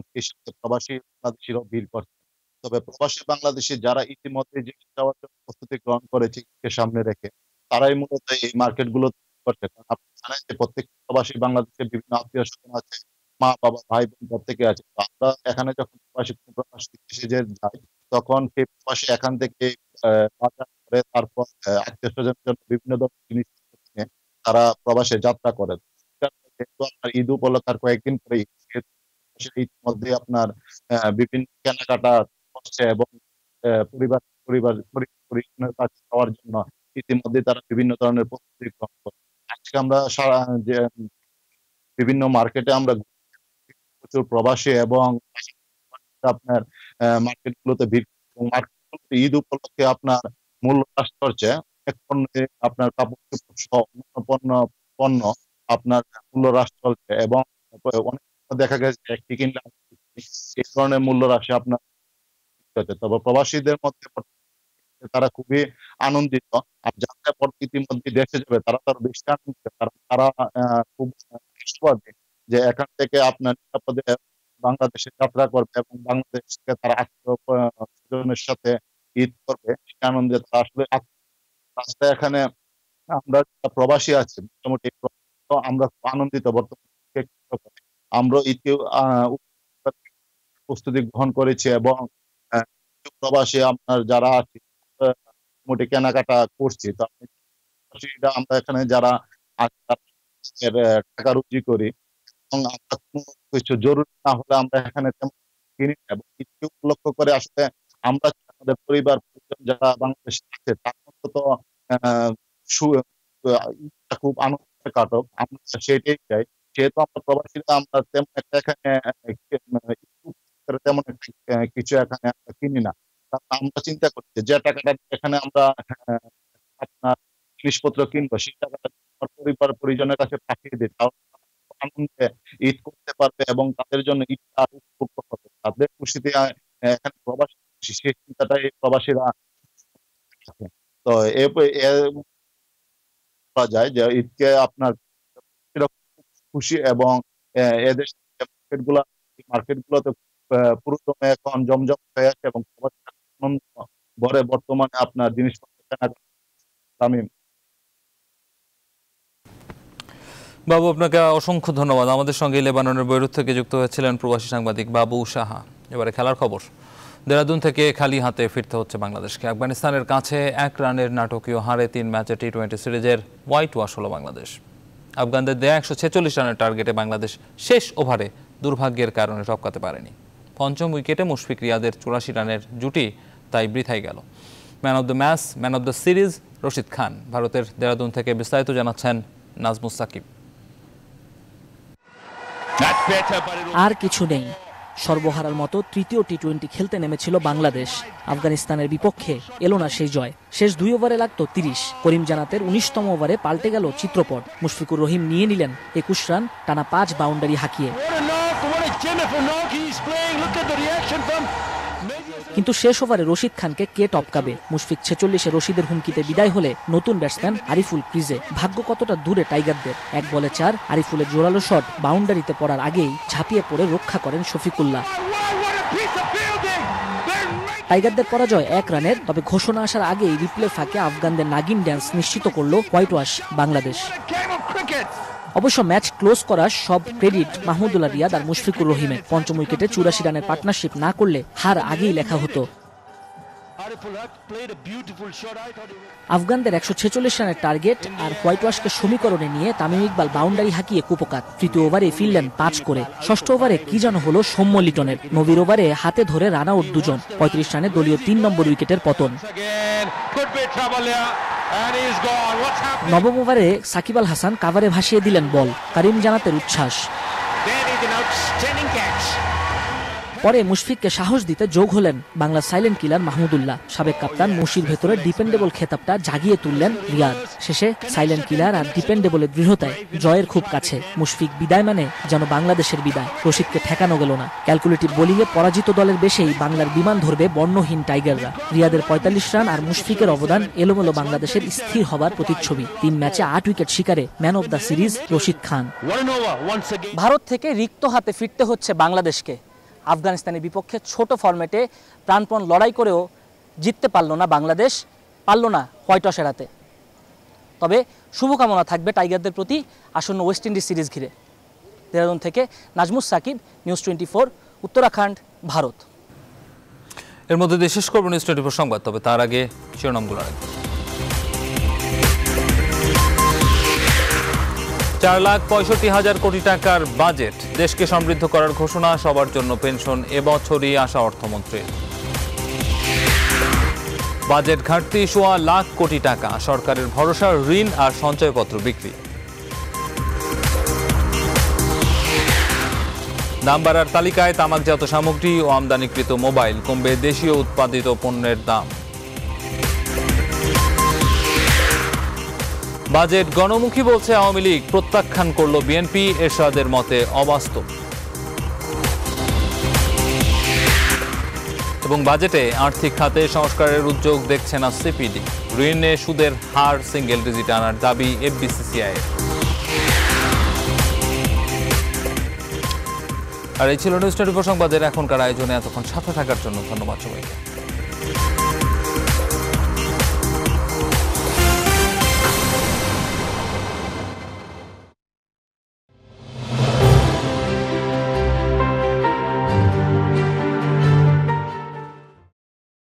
প্রবাসী বাংলাদেশিরাও ভিড় করছে তবে প্রবাসী বাংলাদেশি যারা ইতিমধ্যে প্রস্তুতি গ্রহণ করেছে সামনে রেখে তারাই মূলত এই মার্কেটগুলো করছে কারণ জানেন যে প্রত্যেক প্রবাসী বাংলাদেশের বিভিন্ন আত্মীয় স্বজন আছে মা বাবা ভাই বোন প্রত্যেকে আছে আমরা এখানে যখন প্রবাসী প্রবাস দেশে যাই তখন সেই প্রবাসী এখান থেকে বাজার করে তারপর আত্মীয় স্বজনের জন্য বিভিন্ন ধরনের জিনিস তারা প্রবাসে যাত্রা করেন আপনার ঈদ উপলক্ষে আর কয়েকদিন পরে ইতিমধ্যে আপনার বিভিন্ন কেনাকাটা করছে এবং পরিবার পরিবার পরিজনের কাছে যাওয়ার জন্য ইতিমধ্যে তারা বিভিন্ন ধরনের প্রস্তুতি গ্রহণ করে আজকে আমরা সারা যে বিভিন্ন মার্কেটে আমরা প্রচুর প্রবাসী এবং আপনার মার্কেট গুলোতে ভিড় মার্কেটগুলোতে ঈদ উপলক্ষে আপনার মূল্য হ্রাস করছে আপনার কাপড় পণ্য পণ্য আপনার মূল্য হ্রাস চলছে এবং অনেক দেখা গেছে একটি কিনলে এই ধরনের মূল্য হ্রাসে আপনার তবে প্রবাসীদের মধ্যে তারা খুবই আনন্দিত আর যারা ইতিমধ্যে দেশে যাবে তারা তার বেশি আনন্দিত কারণ তারা খুব যে এখান থেকে আপনার নিরাপদে বাংলাদেশে যাত্রা করবে এবং বাংলাদেশ থেকে তারা আত্মীয় সাথে ঈদ করবে আনন্দে তারা আসলে রাস্তায় এখানে আমরা প্রবাসী আছি মোটামুটি আমরা আনন্দিত বর্তমান আমরা ইতি প্রস্তুতি গ্রহণ করেছি এবং প্রবাসে আপনার যারা আছে মোটে কেনাকাটা করছি তো আমরা এখানে যারা টাকা রুজি করি এবং কিছু জরুরি না হলে আমরা এখানে কিনি এবং ইতি লক্ষ্য করে আসলে আমরা আমাদের পরিবার যারা বাংলাদেশে আছে তার তো খুব আনন্দ কাটক আমরা সেটাই চাই যেহেতু আমরা আমরা তেমন একটা এখানে তেমন কিছু এখানে কিনি না আমরা চিন্তা করছি যে টাকাটা এখানে আমরা আপনার জিনিসপত্র কিনবো সেই টাকাটা আমার পরিবার পরিজনের কাছে পাঠিয়ে দিই আনন্দে ঈদ করতে পারবে এবং তাদের জন্য ঈদটা উপভোগ হবে তাদের খুশিতে এখানে প্রবাসী সেই চিন্তাটাই প্রবাসীরা তো বলা যায় যে ঈদকে আপনার খুশি এবং এদেশ এখন জমজম হয়ে আছে এবং ভরে বর্তমানে আপনার জিনিসপত্র তামিম বাবু আপনাকে অসংখ্য ধন্যবাদ আমাদের সঙ্গে লেবাননের বৈরুত থেকে যুক্ত হয়েছিলেন প্রবাসী সাংবাদিক বাবু সাহা এবারে খেলার খবর দেরাদুন থেকে খালি হাতে ফিরতে হচ্ছে বাংলাদেশকে আফগানিস্তানের কাছে এক রানের নাটকীয় হারে তিন ম্যাচে টি টোয়েন্টি সিরিজের হোয়াইট ওয়াশ হলো বাংলাদেশ আফগানদের দেয়া একশো ছেচল্লিশ রানের টার্গেটে বাংলাদেশ শেষ ওভারে দুর্ভাগ্যের কারণে টপকাতে পারেনি পঞ্চম উইকেটে মুশফিক রিয়াদের চুরাশি রানের জুটি তাই বৃথাই গেল man of the match man of the series Rashid Khan ভারতের দেরাদুন থেকে বিস্তারিত জানাচ্ছেন নাজমুস সাকিব আর কিছু নেই সর্বহারার মতো তৃতীয় টি টোয়েন্টি খেলতে নেমেছিল বাংলাদেশ আফগানিস্তানের বিপক্ষে এলো না সেই জয় শেষ দুই ওভারে লাগতো তিরিশ করিম জানাতের উনিশতম ওভারে পাল্টে গেল চিত্রপট মুশফিকুর রহিম নিয়ে নিলেন একুশ রান টানা পাঁচ বাউন্ডারি হাঁকিয়ে কিন্তু শেষ ওভারে রশিদ খানকে কে টপকাবে মুশফিক ছেচল্লিশে রশিদের হুমকিতে বিদায় হলে নতুন ব্যাটসম্যান আরিফুল ক্রিজে ভাগ্য কতটা দূরে টাইগারদের এক বলে চার আরিফুলের জোরালো শট বাউন্ডারিতে পড়ার আগেই ঝাঁপিয়ে পড়ে রক্ষা করেন শফিকুল্লাহ টাইগারদের পরাজয় এক রানের তবে ঘোষণা আসার আগেই রিপ্লে ফাঁকে আফগানদের নাগিন ড্যান্স নিশ্চিত করল হোয়াইট ওয়াশ বাংলাদেশ অবশ্য ম্যাচ ক্লোজ করার সব ক্রেডিট মাহমুদুল্লাহ রিয়াদ আর মুশফিকুর রহিমের পঞ্চম উইকেটে চুরাশি রানের পার্টনারশিপ না করলে হার আগেই লেখা হতো আফগানদের একশো ছেচল্লিশ রানের টার্গেট আর হোয়াইট ওয়াশকে সমীকরণে নিয়ে তামিম ইকবাল বাউন্ডারি হাঁকিয়ে কুপকাত তৃতীয় ওভারে ফিরলেন পাঁচ করে ষষ্ঠ ওভারে কি যেন হল সৌম্য লিটনের নবীর ওভারে হাতে ধরে রান আউট দুজন পঁয়ত্রিশ রানে দলীয় তিন নম্বর উইকেটের পতন নবম ওভারে সাকিব আল হাসান কাভারে ভাসিয়ে দিলেন বল কারিম জানাতের উচ্ছ্বাস পরে মুশফিককে সাহস দিতে যোগ হলেন বাংলা সাইলেন্ট কিলার মাহমুদুল্লাহ সাবেক কাপ্তান মুশির ভেতরে ডিপেন্ডেবল খেতাবটা জাগিয়ে তুললেন রিয়াদ শেষে সাইলেন্ট কিলার আর ডিপেন্ডেবলের দৃঢ়তায় জয়ের খুব কাছে মুশফিক বিদায় মানে যেন বাংলাদেশের বিদায় রশিদকে ঠেকানো গেল না ক্যালকুলেটিভ বোলিংয়ে পরাজিত দলের বেশেই বাংলার বিমান ধরবে বর্ণহীন টাইগাররা রিয়াদের পঁয়তাল্লিশ রান আর মুশফিকের অবদান এলোমেলো বাংলাদেশের স্থির হবার প্রতিচ্ছবি তিন ম্যাচে আট উইকেট শিকারে man of the series Rashid Khan Bharat থেকে রিক্ত হাতে ফিরতে হচ্ছে বাংলাদেশকে আফগানিস্তানের বিপক্ষে ছোট ফরম্যাটে প্রাণপণ লড়াই করেও জিততে পারল না বাংলাদেশ পারল না হোয়াইট ওয়াশ এড়াতে তবে শুভকামনা থাকবে টাইগারদের প্রতি আসন্ন ওয়েস্ট ইন্ডিজ সিরিজ ঘিরে দেহরাদুন থেকে Nazmus Sakib news twenty four Uttarakhand Bharat এর মধ্যে দিয়ে শেষ করবো নিউজ টোয়েন্টি ফোর সংবাদ তবে তার আগে শিরোনামগুলো রাখবে চার লাখ পঁয়ষট্টি হাজার কোটি টাকার বাজেট দেশকে সমৃদ্ধ করার ঘোষণা সবার জন্য পেনশন এবছরই আসা অর্থমন্ত্রীর বাজেট ঘাটতি সোয়া লাখ কোটি টাকা সরকারের ভরসা ঋণ আর সঞ্চয়পত্র বিক্রি দাম বাড়ার তালিকায় তামাকজাত সামগ্রী ও আমদানিকৃত মোবাইল কমবে দেশীয় উৎপাদিত পণ্যের দাম বাজেট গণমুখী বলছে আওয়ামী লীগ প্রত্যাখ্যান করল বিএনপি এরশাদের মতে অবাস্তব এবং বাজেটে আর্থিক খাতে সংস্কারের উদ্যোগ দেখছে না সিপিডি ঋণে সুদের হার সিঙ্গেল ডিজিট আনার দাবি এফবিসিসিআই আর এই ছিল নিউজ টোয়েন্টি ফোর সংবাদের এখনকার আয়োজনে এতক্ষণ সাথে থাকার জন্য ধন্যবাদ সবাইকে